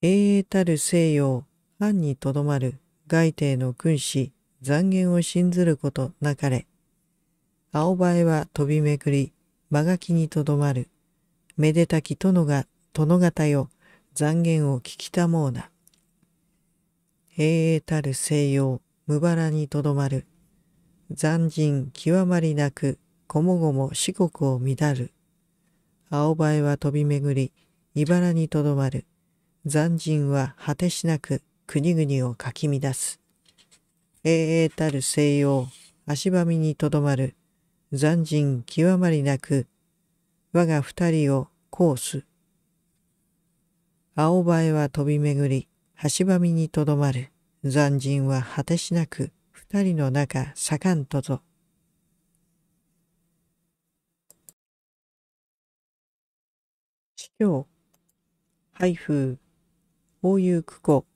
永遠たる西洋、藩にとどまる外帝の君子、残言を信ずることなかれ。青映えは飛び巡り、間垣きにとどまる。めでたき殿が、殿方よ、残言を聞きたもうな。平栄たる西洋、無腹にとどまる。残人極まりなく、こもごも四国を乱る。青映えは飛び巡り、茨にとどまる。残人は果てしなく国々をかき乱す。永遠たる西洋、足場みにとどまる。残人極まりなく、我が二人をコース。青映えは飛び巡り、橋ばみにとどまる。残人は果てしなく、二人の中、盛んとぞ。司教、配風、こういう句庫、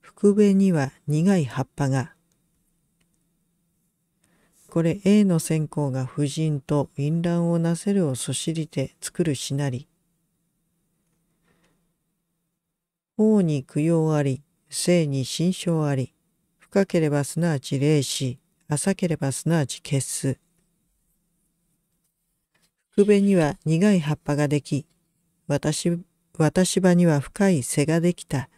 福部には苦い葉っぱが。これ A の線香が夫人と淫乱をなせるをそしりて作るしなり。王に供養あり、生に心象あり、深ければすなわち霊視、浅ければすなわち欠す。福部には苦い葉っぱができ、私、私場には深い背ができた。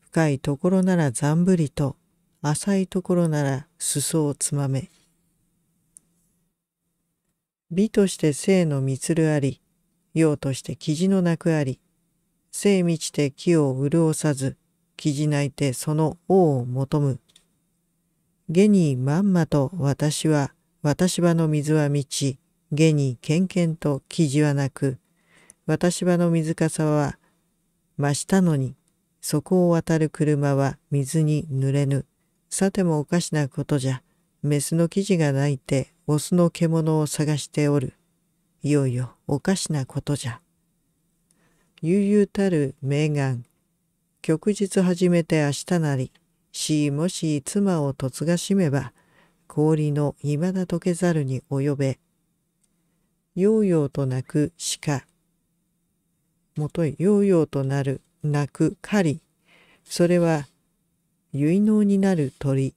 深いところならざんぶりと、浅いところなら裾をつまめ。美として生の満るあり、用として生地のなくあり、生満ちて木を潤さず、生地泣いてその王を求む。下にまんまと私は、私場の水は満ち、下にけんけんと生地はなく、私場の水かさは増したのに、そこを渡る車は水に濡れぬ。さてもおかしなことじゃ、メスの生地が泣いて、オスの獣を探しておる。いよいよおかしなことじゃ。悠々たる名願。旭日始めて明日なり、しもし妻を嫁がしめば、氷の未だ溶けざるに及べ。ヨーヨーと鳴く鹿。もといようよとなる鳴く狩り。それは、結納になる鳥。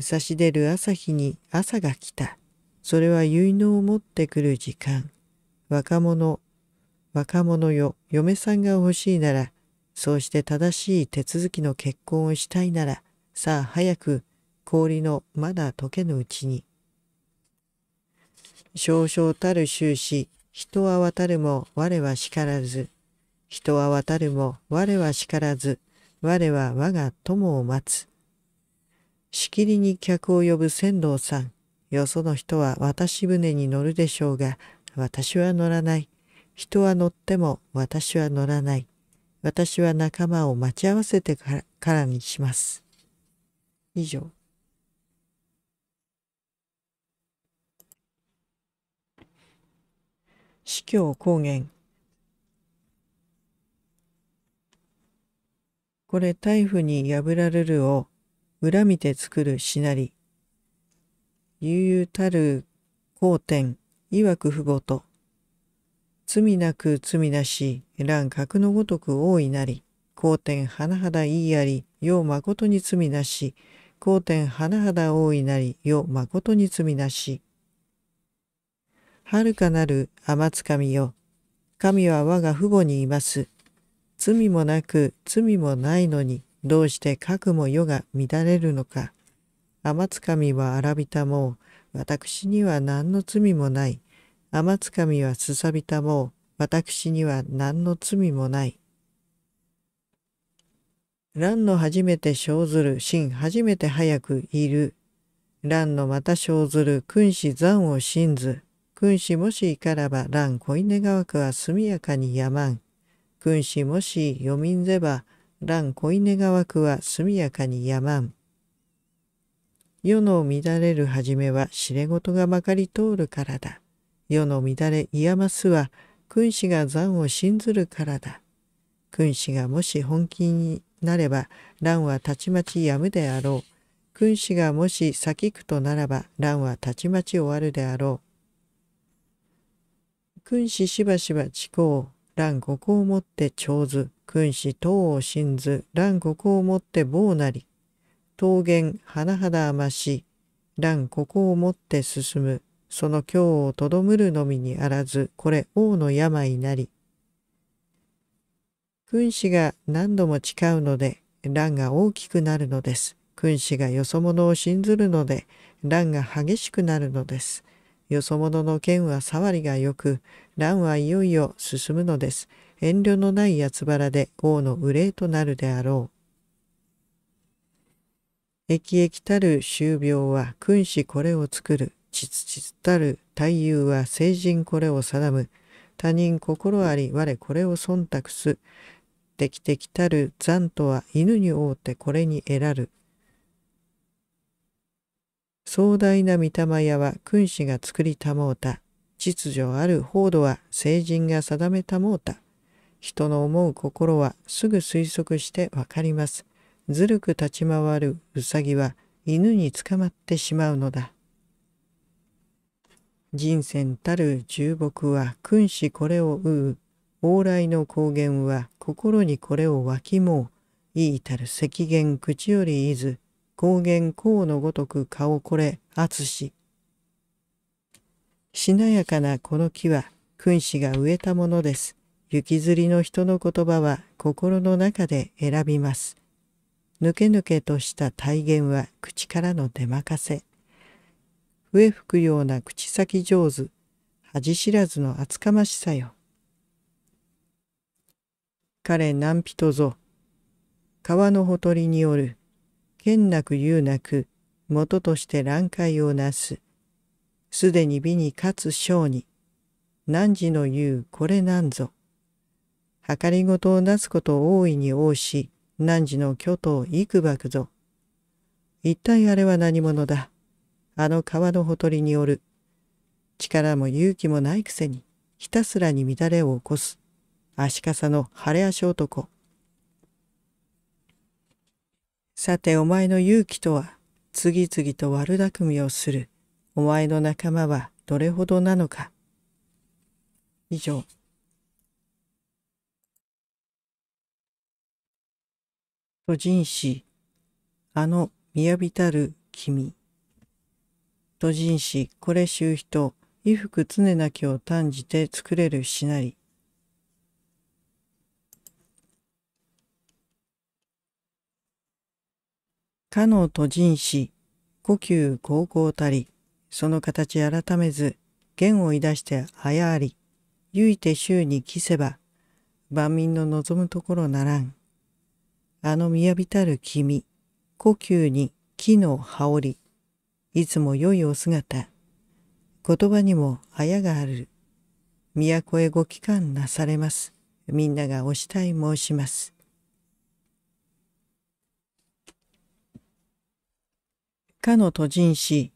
差し出る朝日に朝が来た。それは結納を持ってくる時間。若者若者よ、嫁さんが欲しいなら、そうして正しい手続きの結婚をしたいなら、さあ早く、氷のまだ溶けぬうちに。少々たる終始、人は渡るも我は叱らず。人は渡るも我は叱らず。我は我が友を待つ。しきりに客を呼ぶ船頭さん。よその人は私船に乗るでしょうが、私は乗らない。人は乗っても私は乗らない。私は仲間を待ち合わせてからにします。以上。司教公言。これ、台風に破られるを恨みて作るしなり。悠々たる好天、曰く不母と。罪なく罪なし、乱格のごとく大いなり、光天甚だいいあり、ようまことに罪なし、光天甚だ大いなり、よまことに罪なし。はるかなる天つかみよ、神は我が父母にいます。罪もなく罪もないのに、どうして核も世が乱れるのか。天つかみは荒びたもう、私には何の罪もない。天つかみはすさびたもう、私には何の罪もない。蘭の初めて生ずる真初めて早くいる。蘭のまた生ずる君子残を信ず。君子もしいからば蘭恋願わくは速やかにやまん。君子もし読みんぜば蘭恋願わくは速やかにやまん。世の乱れる初めは知れ事がまかり通るからだ。世の乱れいやますは君子が残を信ずるからだ。君子がもし本気になれば乱はたちまちやむであろう。君子がもし先くとならば乱はたちまち終わるであろう。君子しばしば地公、乱五こをもって長ず君子等を信ず、乱五こをもって棒なり、桃源甚だまし、乱五こをもって進む、その京をとどむるのみにあらず、これ王の病なり。君子が何度も誓うので、乱が大きくなるのです。君子がよそ者を信ずるので、乱が激しくなるのです。よそ者の剣は触りがよく、乱はいよいよ進むのです。遠慮のない八つ原で王の憂いとなるであろう。疫々たる終病は君子これを作る。ちつちつたる大夫は成人これを定む。他人心あり我これを忖度す。できてきたる残とは犬に会うてこれに得らる。壮大な御霊屋は君子が作りたもうた。秩序ある報道は成人が定めたもうた。人の思う心はすぐ推測してわかります。ずるく立ち回るうさぎは犬に捕まってしまうのだ。人生たる重木は君子これをうう往来の高原は心にこれをわきもういいたる石言口よりいず高原甲のごとく顔これ厚ししなやかなこの木は君子が植えたものです雪ずりの人の言葉は心の中で選びますぬけぬけとした体言は口からの出まかせ笛吹くような口先上手、恥知らずの厚かましさよ。彼何人ぞ、川のほとりによる、剣なく言うなく、元として乱海をなす。すでに美に勝つ将に、汝の言うこれなんぞ。計りごとをなすことを大いに応し、汝の巨頭幾ばくぞ。一体あれは何者だ。あの川のほとりによる。力も勇気もないくせに、ひたすらに乱れを起こす、足かさの晴れ足男。さてお前の勇気とは、次々と悪巧みをする、お前の仲間はどれほどなのか。以上。都人誌、あの、やびたる君。都人士、これ衆人、衣服常なきを単じて作れるしなり。かの都人士、故宮高校たり、その形改めず、弦をいだしてあやあり、ゆいて衆に帰せば、万民の望むところならん。あの雅びたる君、故宮に木の羽織、いつも良いお姿、言葉にもあやがある。都へご帰還なされます。みんながおしたい申します。かの都人氏、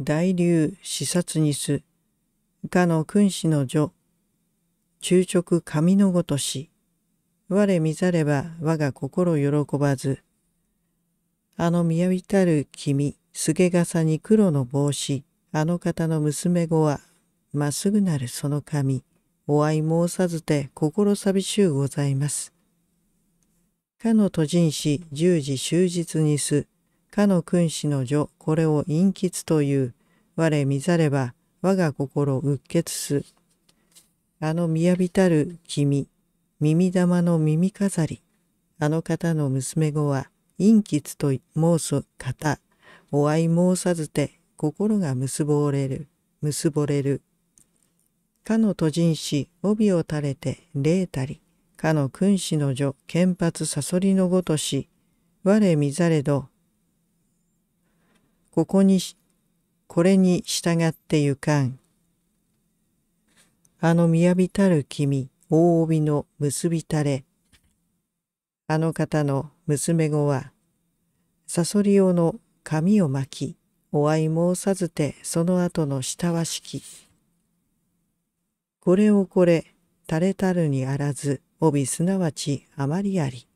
大流視察にす、かの君子の女、忠直神のごとし、我見ざれば我が心喜ばず、あの見浴びたる君、菅笠に黒の帽子、あの方の娘御は、まっすぐなるその髪、お会い申さずて心寂しゅうございます。かの都人氏十字終日にす、かの君子の女、これを陰吉という、我見ざれば、我が心うっ血す。あの雅たる君、耳玉の耳飾り、あの方の娘御は、陰吉と申す方、お会い申さずて心が結ぼれる、結ぼれる。かの都人し帯を垂れて霊たり、かの君子の女、剣髪さそりのごとし、我見ざれど、ここにし、これに従ってゆかん。あの雅たる君、大帯の結びたれ。あの方の娘子は、サソリ用の髪を巻き、お会い申さずてその後の下は敷き。これをこれ、垂れたるにあらず、帯すなわちあまりあり。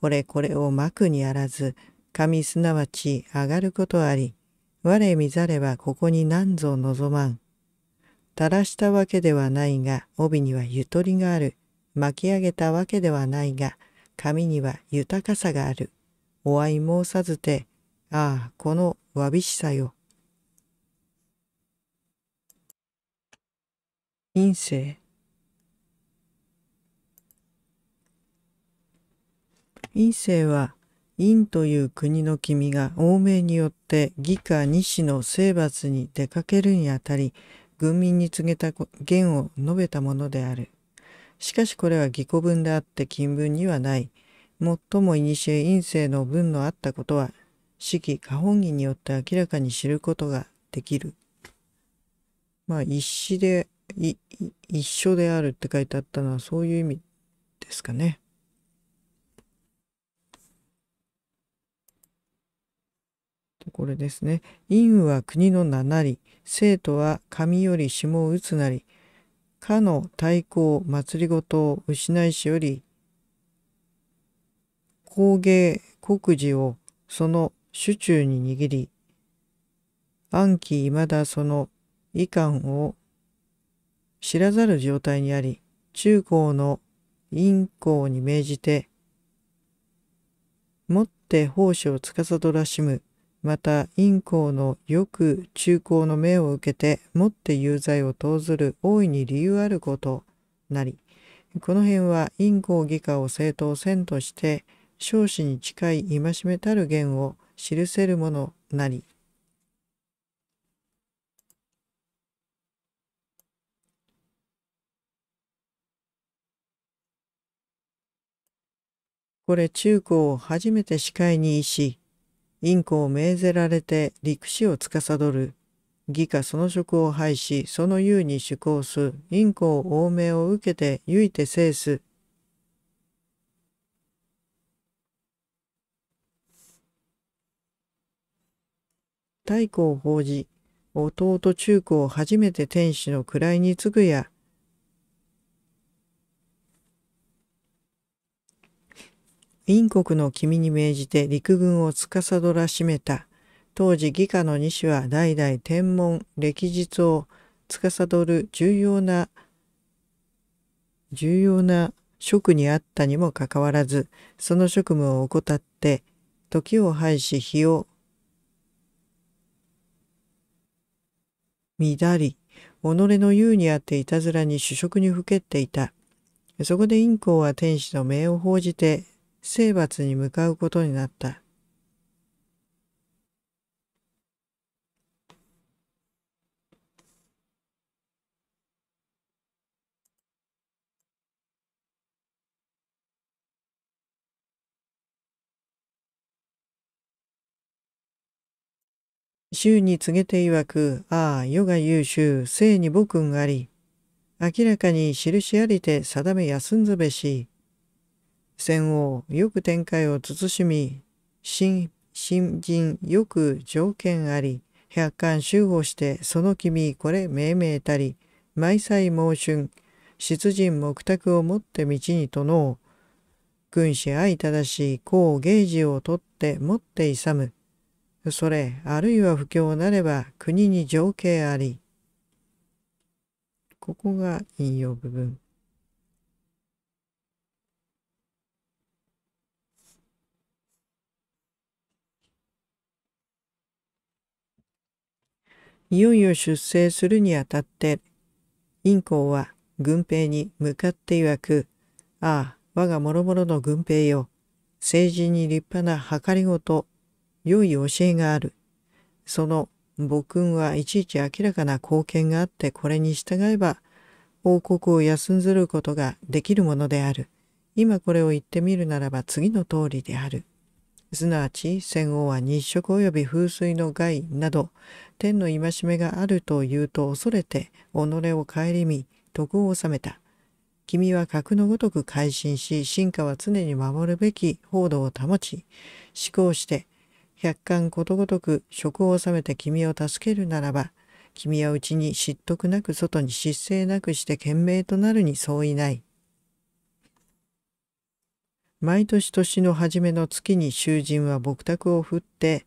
これこれを幕にあらず、神すなわち上がることあり。我見ざればここに何ぞ望まん。垂らしたわけではないが、帯にはゆとりがある。巻き上げたわけではないが、紙には豊かさがある。お会い申さずて、ああ、このわびしさよ。陰性。陰性は陰という国の君が欧米によって義二西の征伐に出かけるにあたり軍民に告げた言を述べたものである。しかしこれは義子文であって金文にはない。最も古い陰性の文のあったことは四季過本儀によって明らかに知ることができる。まあ一死でい一緒であるって書いてあったのはそういう意味ですかね。これですね。陰は国の名なり、生徒は神より下を打つなり、かの対抗、祭りごとを失いしより、工芸、国事をその手中に握り、暗記未だその遺憾を知らざる状態にあり、中高の陰公に命じて、もって奉仕を司らしむ、また陰公のよく中高の命を受けて、もって有罪を投ずる大いに理由あることなり、この辺は陰公義家を正当せんとして、少子に近い戒めたる言を記せるものなり。これ中高を初めて司会に医し、ンコを命ぜられて陸士を司る、義家その職を拝し、その優に主行す、ンコを応命を受けて唯いて制す、太閤法寺、弟中高初めて天使の位に次ぐや、陰国の君に命じて陸軍を司らしめた。当時義家の西は代々天文、歴日を司る重要な、重要な職にあったにもかかわらず、その職務を怠って、時を廃し日を乱り、己の優にあっていたずらに主食にふけっていた。そこでインコは天使の命を報じて、征伐に向かうことになった。周に告げて曰く、ああ、世が優秀、生に母君あり。明らかに印ありて定め休んずべし。戦王、よく展開を慎み、新、新人、よく条件あり。百貫修法して、その君、これ命名たり。毎歳猛春、出陣目託をもって道にとのう。君子愛正し、公芸事をとって持って勇む。それ、あるいは不況なれば国に情景あり。ここが引用部分。いよいよ出征するにあたって、陰公は軍兵に向かって曰く、ああ、我が諸々の軍兵よ、政治に立派な計りごと良い教えがある。その僕はいちいち明らかな貢献があってこれに従えば王国を休んずることができるものである。今これを言ってみるならば次の通りである。すなわち戦王は日食及び風水の害など天の戒めがあるというと恐れて己を顧み徳を治めた。君は格のごとく改心し進化は常に守るべき報道を保ち思考して百貫ことごとく職を収めて君を助けるならば、君はうちに嫉妬なく外に失勢なくして賢明となるに相違ない。毎年年の初めの月に囚人は牧卓を振って、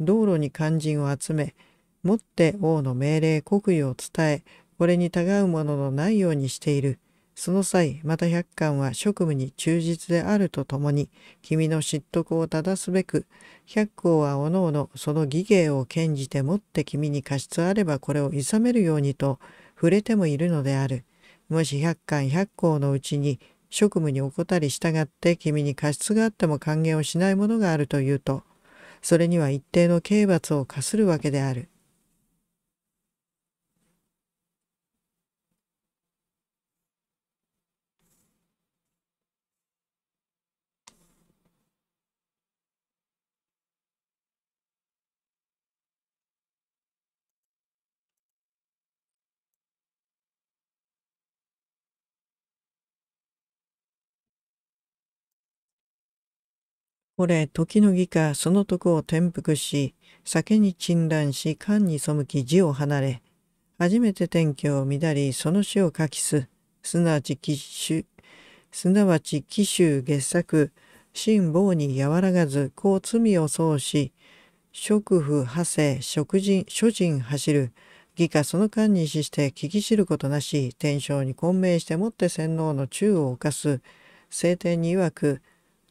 道路に肝心を集め、もって王の命令国威を伝え、これにたがうもののないようにしている。その際、また百貫は職務に忠実であるとともに、君の嫉妬を正すべく、百光はおのおのその儀芸を剣じてもって君に過失あればこれを諌めるようにと触れてもいるのである。もし百貫百光のうちに職務に怠り従って君に過失があっても歓迎をしないものがあるというと、それには一定の刑罰を課するわけである。これ時の義かその徳を転覆し酒に沈乱し漢に背き字を離れ初めて天気を乱りその死を書きすすなわち奇襲すなわち奇襲月作辛抱に和らがずこう罪を奏し職府、派生職人諸人走る義かその漢に死して聞き知ることなし天正に混迷してもって洗脳の宙を犯す聖典に曰く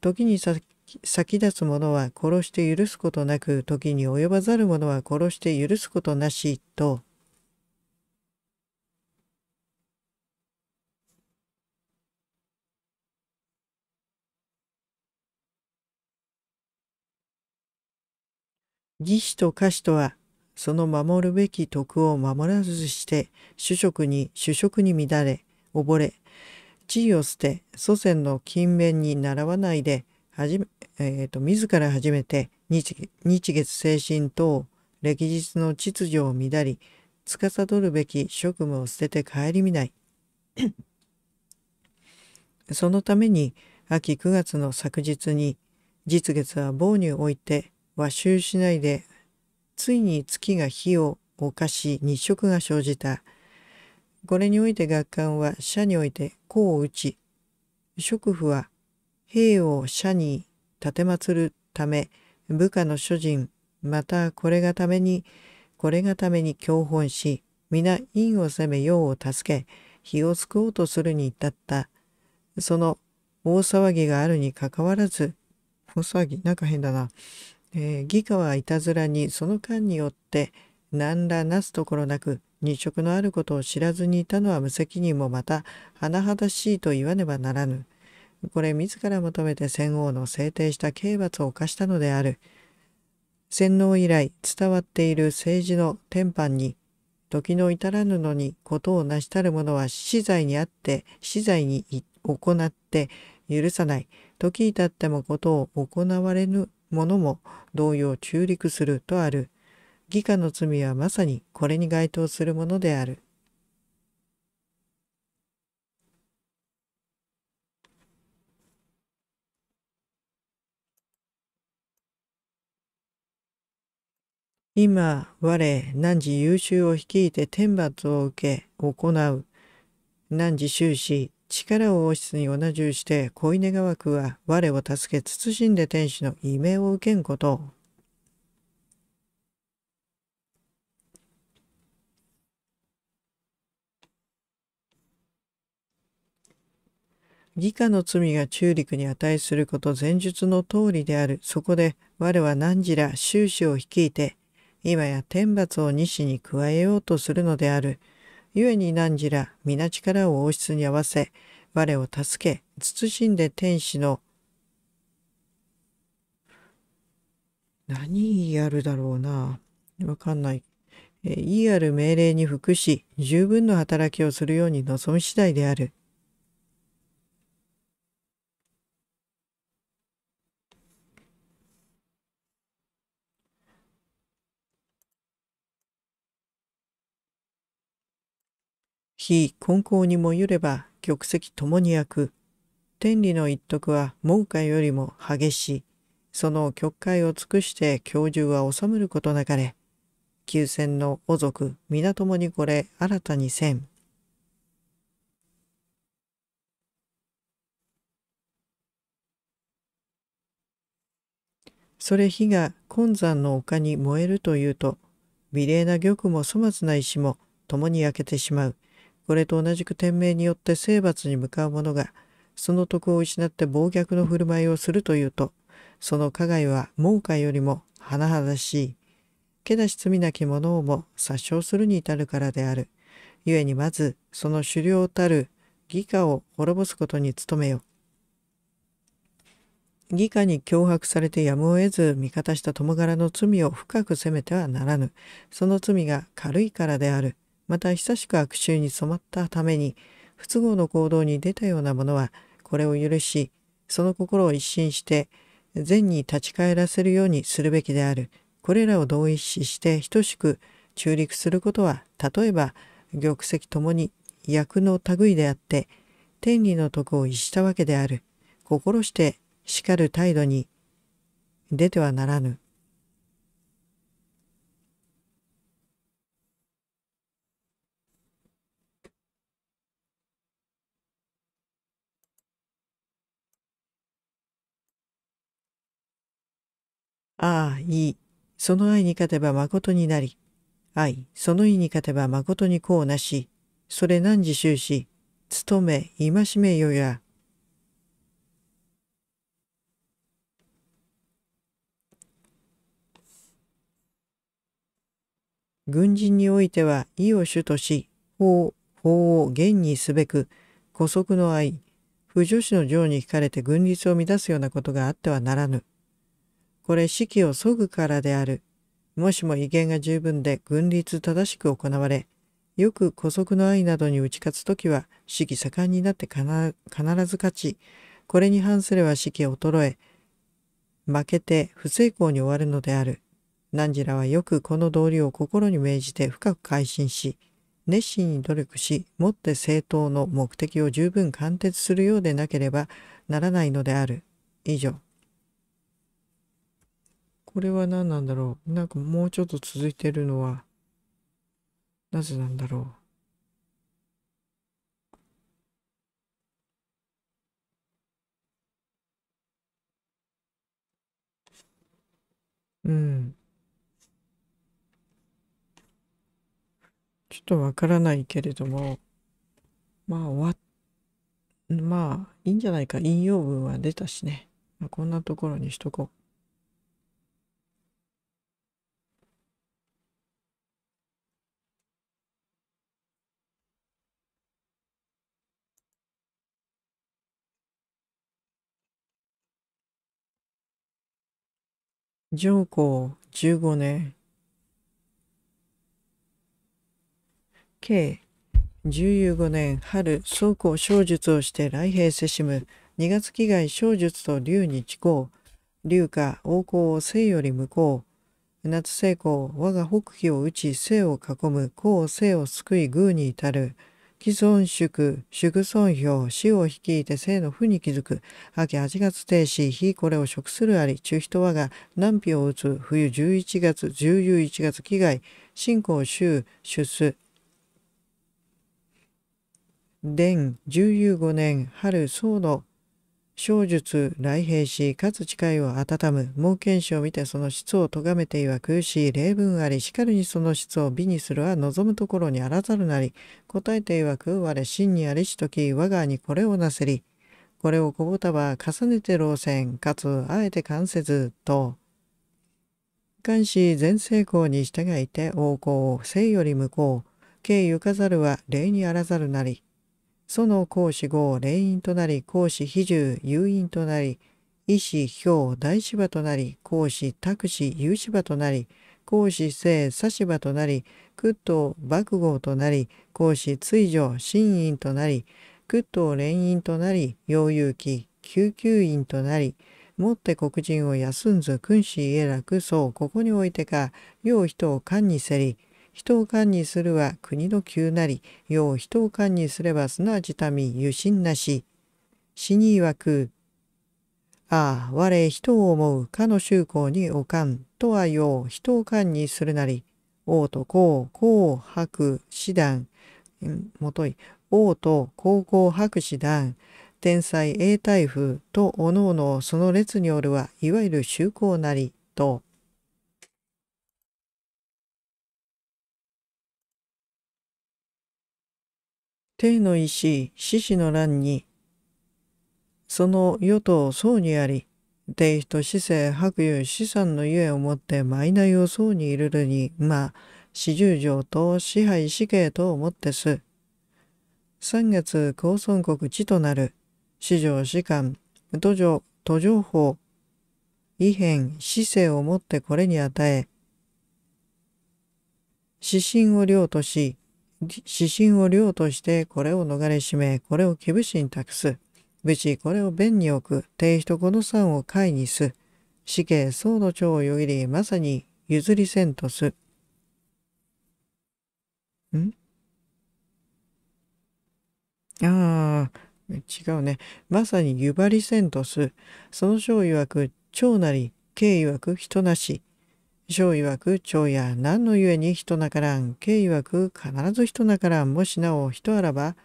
時に先先立つ者は殺して許すことなく、時に及ばざる者は殺して許すことなし、と、義士と家士とは、その守るべき徳を守らずして、主職に、主職に乱れ、溺れ、地位を捨て、祖先の勤勉に習わないで、はじめ、えー、と、自ら初めて日日月精神等、歴日の秩序を乱り、司るべき職務を捨てて顧みない。<coughs> そのために、秋9月の昨日に、実月は棒において和集しないで、ついに月が火を犯し日食が生じた。これにおいて学官は社において功を打ち、職府は兵を社に奉るため部下の諸人またこれがためにこれがために教本し皆陰を攻め陽を助け火を救おうとするに至ったその大騒ぎがあるにかかわらず大騒ぎなんか変だな、えー、議家はいたずらにその間によって何らなすところなく日食のあることを知らずにいたのは無責任もまた甚だしいと言わねばならぬ。これ自ら求めて戦王の制定した刑罰を犯したのである。洗脳以来伝わっている政治の天板に、時の至らぬのに事を成したる者は死罪にあって、死罪に行って許さない。時至っても事を行われぬ者も同様中立するとある。義下の罪はまさにこれに該当するものである。今我汝優秀を率いて天罰を受け行う汝終始力を王室に同じして恋願わくは我を助け慎んで天使の異名を受けんこと義家の罪が中陸に値すること前述の通りである。そこで我は何時ら終始を率いて今や天罰を西に加えようとするのである。故に何時ら皆力を王室に合わせ、我を助け、慎んで天使の何やるだろうな。わかんない。えいいある命令に服し、十分の働きをするように望む次第である。非根高にもゆれば玉石ともに焼く。天理の一徳は門下よりも激しい。その極海を尽くして教授は治むることなかれ。旧戦の王族皆ともにこれ新たにせん。それ火が金山の丘に燃えるというと、美麗な玉も粗末な石も共に焼けてしまう。これと同じく天命によって征伐に向かう者がその徳を失って暴虐の振る舞いをするというとその加害は門下よりも甚だしいけだし罪なき者をも殺傷するに至るからである故にまずその狩猟たる義家を滅ぼすことに努めよ義家に脅迫されてやむを得ず味方した友柄の罪を深く責めてはならぬその罪が軽いからであるまた久しく悪臭に染まったために不都合の行動に出たようなものはこれを許しその心を一新して善に立ち返らせるようにするべきであるこれらを同一視して等しく中陸することは例えば玉石ともに役の類であって天理の徳を逸したわけである心して叱る態度に出てはならぬああ、いい。その愛に勝てば誠になり。愛、その意に勝てば誠に功なし。それ何時終始。務め、戒めよや。軍人においては意を主とし、法、法を現にすべく、古息の愛、不助手の情に惹かれて軍律を乱すようなことがあってはならぬ。これ士気を削ぐからである。もしも威厳が十分で軍律正しく行われ、よく古速の愛などに打ち勝つときは、士気盛んになって必ず勝ち、これに反すれば士気衰え、負けて不成功に終わるのである。汝らはよくこの道理を心に銘じて深く改心し、熱心に努力し、もって政党の目的を十分貫徹するようでなければならないのである。以上。これは何なんだろうなんかもうちょっと続いてるのは、なぜなんだろううん。ちょっとわからないけれども、まあ終わっ、まあいいんじゃないか。引用文は出たしね。まあ、こんなところにしとこう。上皇15年計15年春宗公小術をして来兵せしむ二月期外小術と龍にこう龍下王公を西より向こう夏成功我が北紀を打ち生を囲む公生を救い偶に至る既存宿、宿存表、死を率いて生の負に気づく。秋8月停止、非これを食するあり、中人はが、南皮を打つ、冬11月、十1月、危害、新興州、出す。伝、十有五年、春、宋の小術来兵し、かつ誓いを温む、猛犬士を見てその質を咎めていくし、例文あり、しかるにその質を美にするは望むところにあらざるなり、答えていく、我真にありしとき、我がにこれをなせり。これをこぼたば、重ねて老戦、かつあえて関せず、と。関し全成功に従いて王行、生より向こう、敬ゆかざるは礼にあらざるなり。その公師号霊院となり、公師比重誘引となり、医師表大芝となり、公師拓司有芝となり、公師聖差芝となり、屈頭爆豪となり、公師追助新院となり、屈頭連院となり、幼遊期救急院となり、もって黒人を休んず君子家楽そうここにおいてか、よう人を官にせり、人を管にするは国の急なり、よう人を管にすればすなわち民、油心なし。死に曰く、ああ、我人を思う、かの宗公におかん、とはよう、人を管にするなり、王と公、公白、師団、もとい、王と公公白師団、天才英大夫とおのおのその列におるはいわゆる宗公なり、と、帝の石獅子の乱にその与党宋にあり帝人市政白雄資産のゆえをもって賄を宋にいるるにまあ四十条と支配死刑と思ってす三月高孫国地となる四条士官土上途上法異変市政をもってこれに与え指針を領とし指針を領としてこれを逃れしめ、これを貴部しに託す。武士これを弁に置く。定子とこの三を会にす。死刑宋の長をよぎり、まさに譲りせんとす。んああ、違うね。まさに湯張りせんとす。その章曰く、長なり、敬曰く人なし。生曰く長や何のゆえに人なからん、慶曰く必ず人なからん、もしなお人あらば、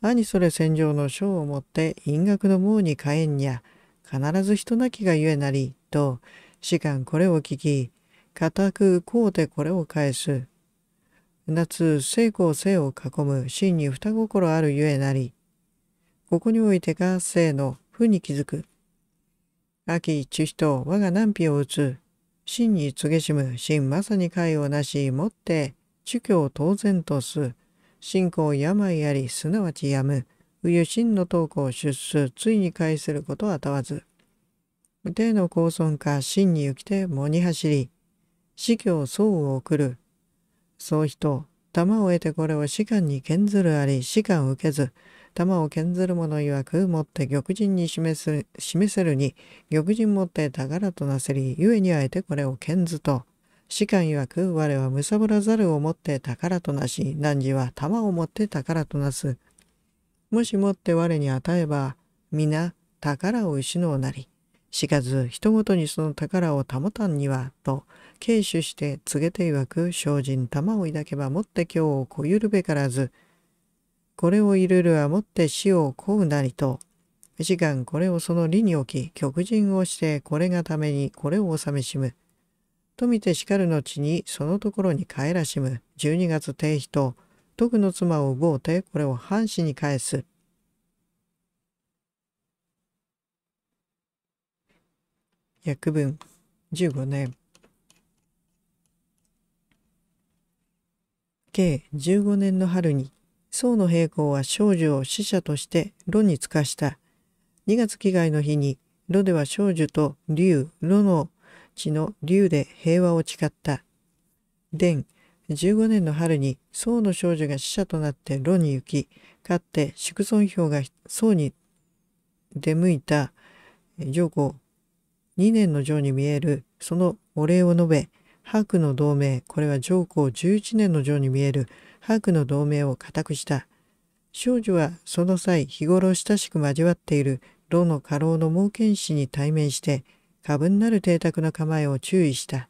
兄それ戦場の章をもって因学の網に変えんにゃ、必ず人なきがゆえなり、と、士官これを聞き、固くこうてこれを返す。夏、成功生を囲む真に双心あるゆえなり。ここにおいてが聖の負に気づく。秋、千人、我が難否を打つ。真に告げしむ真まさに会をなしもって主教当然とす信仰病ありすなわちやむ冬真の投稿出すついに解することは問わず無定の高尊か真に行きて藻に走り死教僧を送るそう人玉を得てこれを士官に献ずるあり士官受けず玉を剣ずる者曰く持って玉人に示す示せるに玉人持って宝となせりゆえにあえてこれを剣ずと士官曰く我はむさぶらざるをもって宝となし汝は玉を持って宝となすもしもって我に与えば皆宝を失うなりしかず人ごとにその宝を保たんにはと軽視して告げて曰く精進玉を抱けばもって今日をこゆるべからずこれをいるるはもって死を請うなりと、士官これをその理に置き、極人をしてこれがためにこれを治めしむ。と見て叱るのちにそのところに帰らしむ。十二月定比と、徳の妻を奪うてこれを藩士に返す。約分十五年計十五年の春に宋の平行は少女を死者として炉に付かした。2月祈願の日に、炉では少女と竜、炉の地の竜で平和を誓った。伝、15年の春に宋の少女が死者となって炉に行き、かって祝尊票が宋に出向いた上皇、2年の上に見えるそのお礼を述べ、白の同盟、これは上皇11年の上に見えるハグの同盟を固くした。少女はその際日頃親しく交わっている炉の家老の猛剣士に対面して過分なる邸宅の構えを注意した。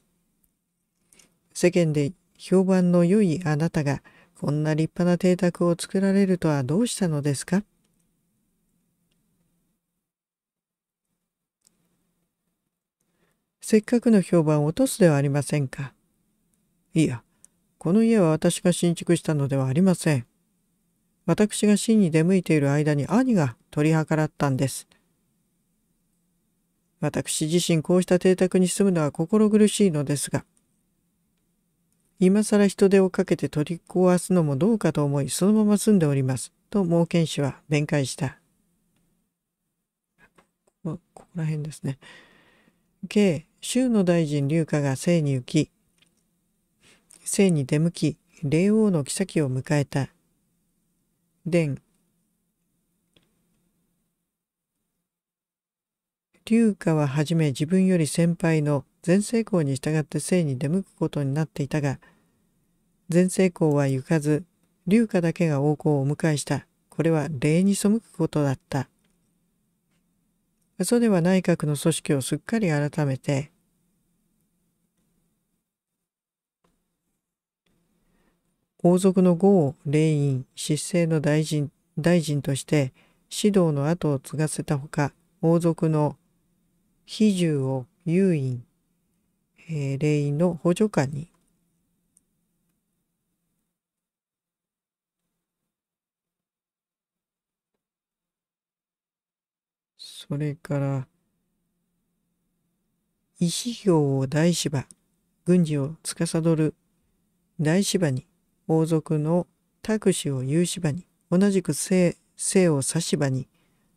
世間で評判の良いあなたがこんな立派な邸宅を作られるとはどうしたのですかせっかくの評判を落とすではありませんか。いや、この家は私が新築したのではありません。私が真に出向いている間に兄が取り計らったんです。私自身こうした邸宅に住むのは心苦しいのですが、今更人手をかけて取り壊すのもどうかと思い、そのまま住んでおります。と猛犬士は弁解した。ここら辺ですね。K、州の大臣龍華が生に浮き、生に出向き、霊王の妃を迎えた。伝龍華ははじめ自分より先輩の全成功に従って生に出向くことになっていたが、全成功は行かず、龍華だけが王侯をお迎えした。これは礼に背くことだった。嘘では内閣の組織をすっかり改めて、王族の号を霊院、執政の大臣、大臣として指導の後を継がせたほか、王族の比重を誘院、えー、霊院の補助官にそれから、石表を大芝、軍事を司る大芝に、王族のタクシを夕芝に、同じく姓を差し場に、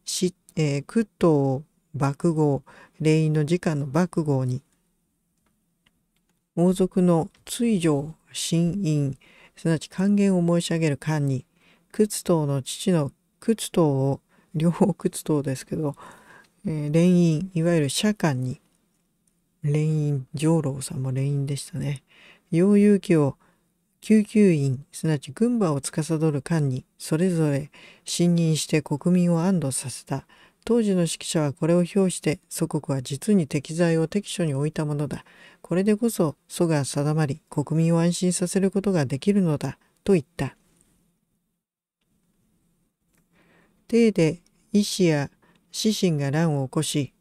し、えー、を爆豪、霊院の時間の爆豪に、王族の追上、新院、すなわち還元を申し上げる間に、屈刀の父の屈刀を、両方屈刀ですけど、えー、連院、いわゆる社官に、連院、上老さんも連院でしたね。幼勇記を救急院すなわち軍馬を司る官にそれぞれ信任して国民を安堵させた当時の指揮者はこれを表して祖国は実に適材を適所に置いたものだこれでこそ祖が定まり国民を安心させることができるのだと言った帝で医師や死神が乱を起こし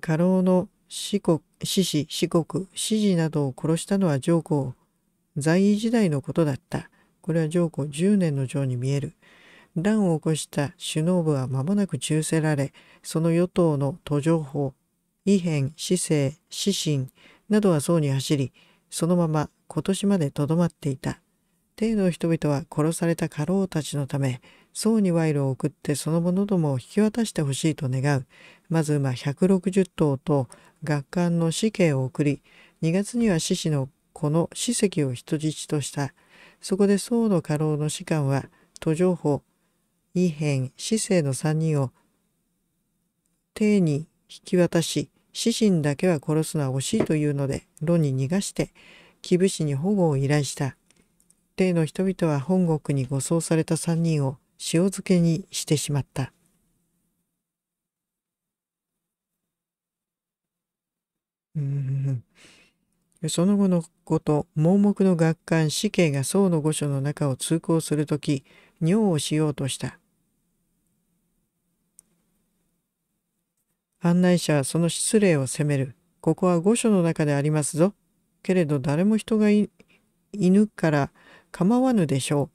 過労の四国獅子四国死子などを殺したのは上皇在位時代のことだった。これは上皇10年の上に見える。乱を起こした首脳部は間もなく中せられ、その与党の途上法、異変、市政、指針などは層に走り、そのまま今年までとどまっていた。帝の人々は殺された家老たちのため、宋に賄賂を送ってその者どもを引き渡してほしいと願う。まず馬160頭と学官の死刑を送り、2月には獅子のこの史跡を人質とした。そこで宋の家老の士官は、途上法、異変、市政の3人を、帝に引き渡し、死神だけは殺すのは惜しいというので、炉に逃がして、岐部氏に保護を依頼した。帝の人々は本国に護送された3人を塩漬けにしてしまった。うんその後のこと、盲目の学官死刑が僧の御所の中を通行するとき、尿をしようとした。案内者はその失礼を責める。ここは御所の中でありますぞ。けれど誰も人がいぬから構わぬでしょ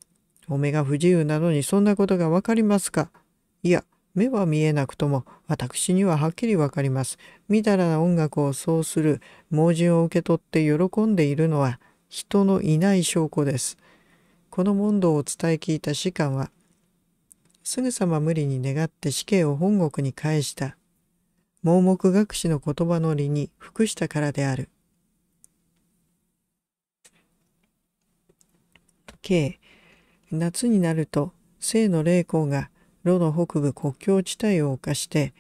う。お目が不自由なのにそんなことがわかりますか。いや、目は見えなくとも私にははっきりわかります。みだらな音楽をそうする盲人を受け取って喜んでいるのは人のいない証拠です。この問答を伝え聞いた士官は、すぐさま無理に願って死刑を本国に返した。盲目学士の言葉の理に服したからである。K 夏になると、生の霊光がロの北部国境地帯を侵して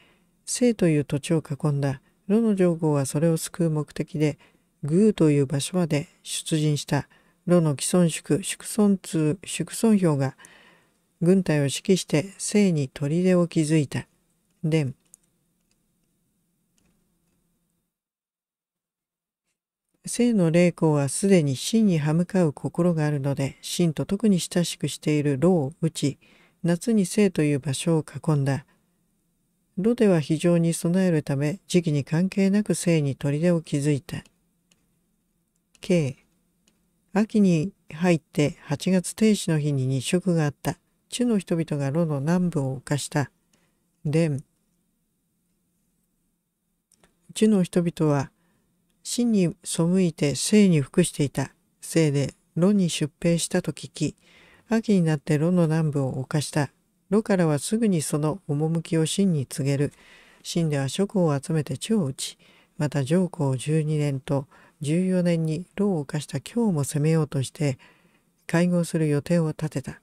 生という土地を囲んだロの上皇はそれを救う目的でグーという場所まで出陣したロの既存宿宿村通宿村兵が軍隊を指揮して生に砦を築いた。伝聖の霊光はすでに真に歯向かう心があるので真と特に親しくしている老を討ち夏に生という場所を囲んだ。ロデは非常に備えるため時期に関係なく生に砦を築いた。K 秋に入って8月定子の日に日食があった。地の人々が炉の南部を侵した。で地の人々は死に背いて生に服していた。せいで炉に出兵したと聞き、秋になって炉の南部を犯した。炉からはすぐにその趣を真に告げる。真では諸侯を集めて蝶を打ち、また上皇12年と14年に炉を犯した京も攻めようとして会合する予定を立てた。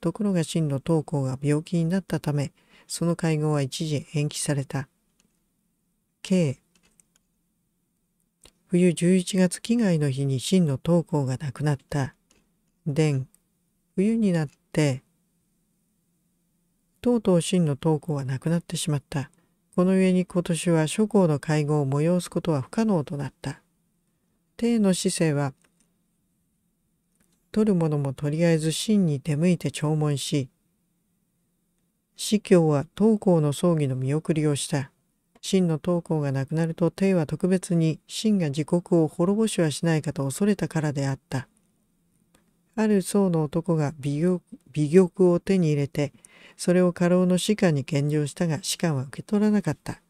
ところが真の東皇が病気になったため、その会合は一時延期された。計冬11月危害の日に真の東皇が亡くなった。伝冬になってとうとう真の投稿はなくなってしまったこの上に今年は諸侯の会合を催すことは不可能となった帝の姿勢は取るものもとりあえず真に出向いて弔問し司教は東校の葬儀の見送りをした真の投稿がなくなると帝は特別に真が自国を滅ぼしはしないかと恐れたからであったある僧の男が美玉を手に入れて、それを過労の士官に献上したが、士官は受け取らなかった。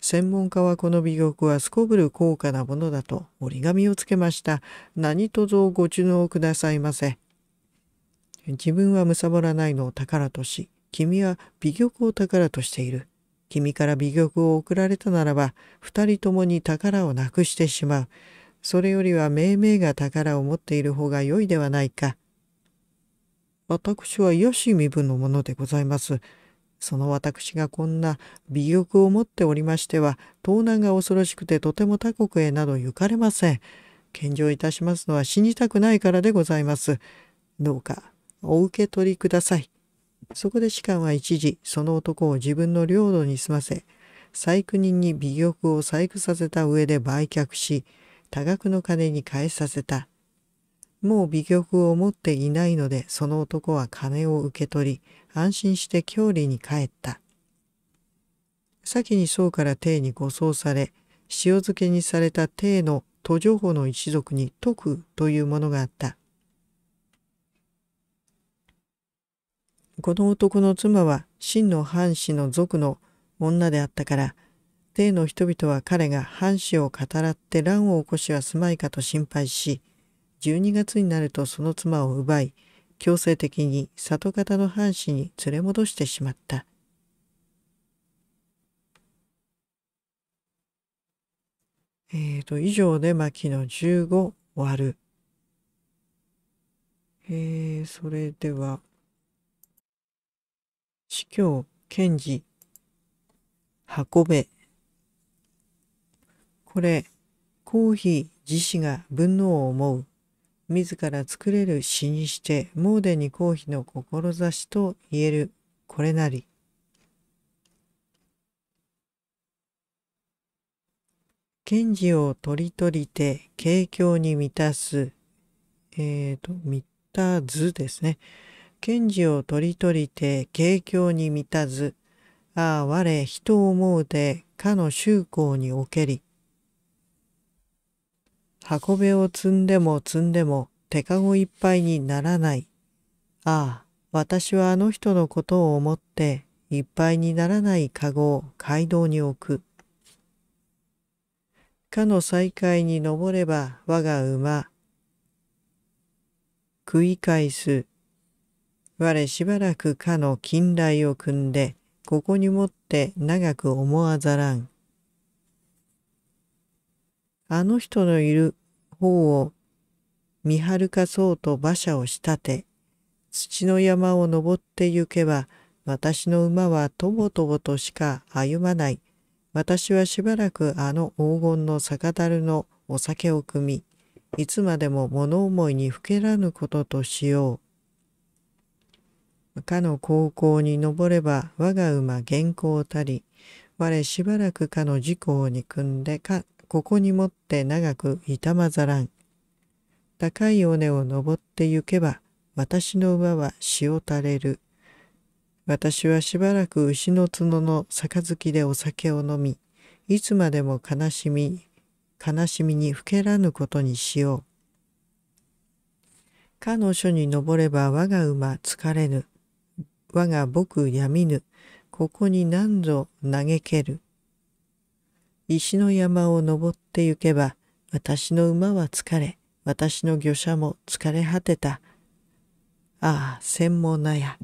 専門家はこの美玉はすこぶる高価なものだと折り紙をつけました。何とぞご注納くださいませ。自分はむさぼらないのを宝とし、君は美玉を宝としている。君から美玉を送られたならば、二人ともに宝をなくしてしまう。それよりは命名が宝を持っている方が良いではないか。私はよし身分のものでございます。その私がこんな美欲を持っておりましては、盗難が恐ろしくてとても他国へなど行かれません。献上いたしますのは死にたくないからでございます。どうか、お受け取りください。そこで士官は一時、その男を自分の領土に住ませ、細工人に美玉を細工させた上で売却し、多額の金に返させた。もう美玉を持っていないので、その男は金を受け取り、安心して郷里に帰った。先に宋から帝に護送され、塩漬けにされた帝の途上法の一族に徳というものがあった。この男の妻は真の藩士の族の女であったから、テの人々は彼が藩士を語らって乱を起こしはすまいかと心配し12月になるとその妻を奪い強制的に里方の藩士に連れ戻してしまった。えっと、以上で牧野15終わる。えー、それでは司教検事運べこれ、公費、自身が分能を思う、自ら作れる詩にして、盲伝に公費の志と言える、これなり。賢治を取り取りて、景況に満たす、えっ、ー、と、満たずですね。賢治を取り取りて、景況に満たず、ああ、我、人を思うて、かの宗公におけり。箱べを積んでも積んでも手かごいっぱいにならない。ああ、私はあの人のことを思っていっぱいにならないかごを街道に置く。かの再会に登れば我が馬。食い返す。我しばらくかの近来を組んで、ここにもって長く思わざらん。あの人のいる方を見張るかそうと馬車を仕立て、土の山を登って行けば、私の馬はとぼとぼとしか歩まない。私はしばらくあの黄金の酒樽のお酒を汲み、いつまでも物思いにふけらぬこととしよう。かの高校に登れば我が馬原稿たり、我しばらくかの事故に憎んでかここにもって長くいたまざらん。高い尾根を登って行けば、私の馬は塩垂れる。私はしばらく牛の角の杯でお酒を飲み、いつまでも悲しみ、悲しみにふけらぬことにしよう。彼女に登れば我が馬疲れぬ。我が僕やみぬ。ここに何ぞ嘆ける。石の山を登って行けば、私の馬は疲れ、私の御車も疲れ果てた。ああ、専門なや。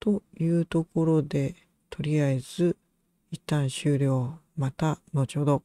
というところで、とりあえず、一旦終了。また後ほど。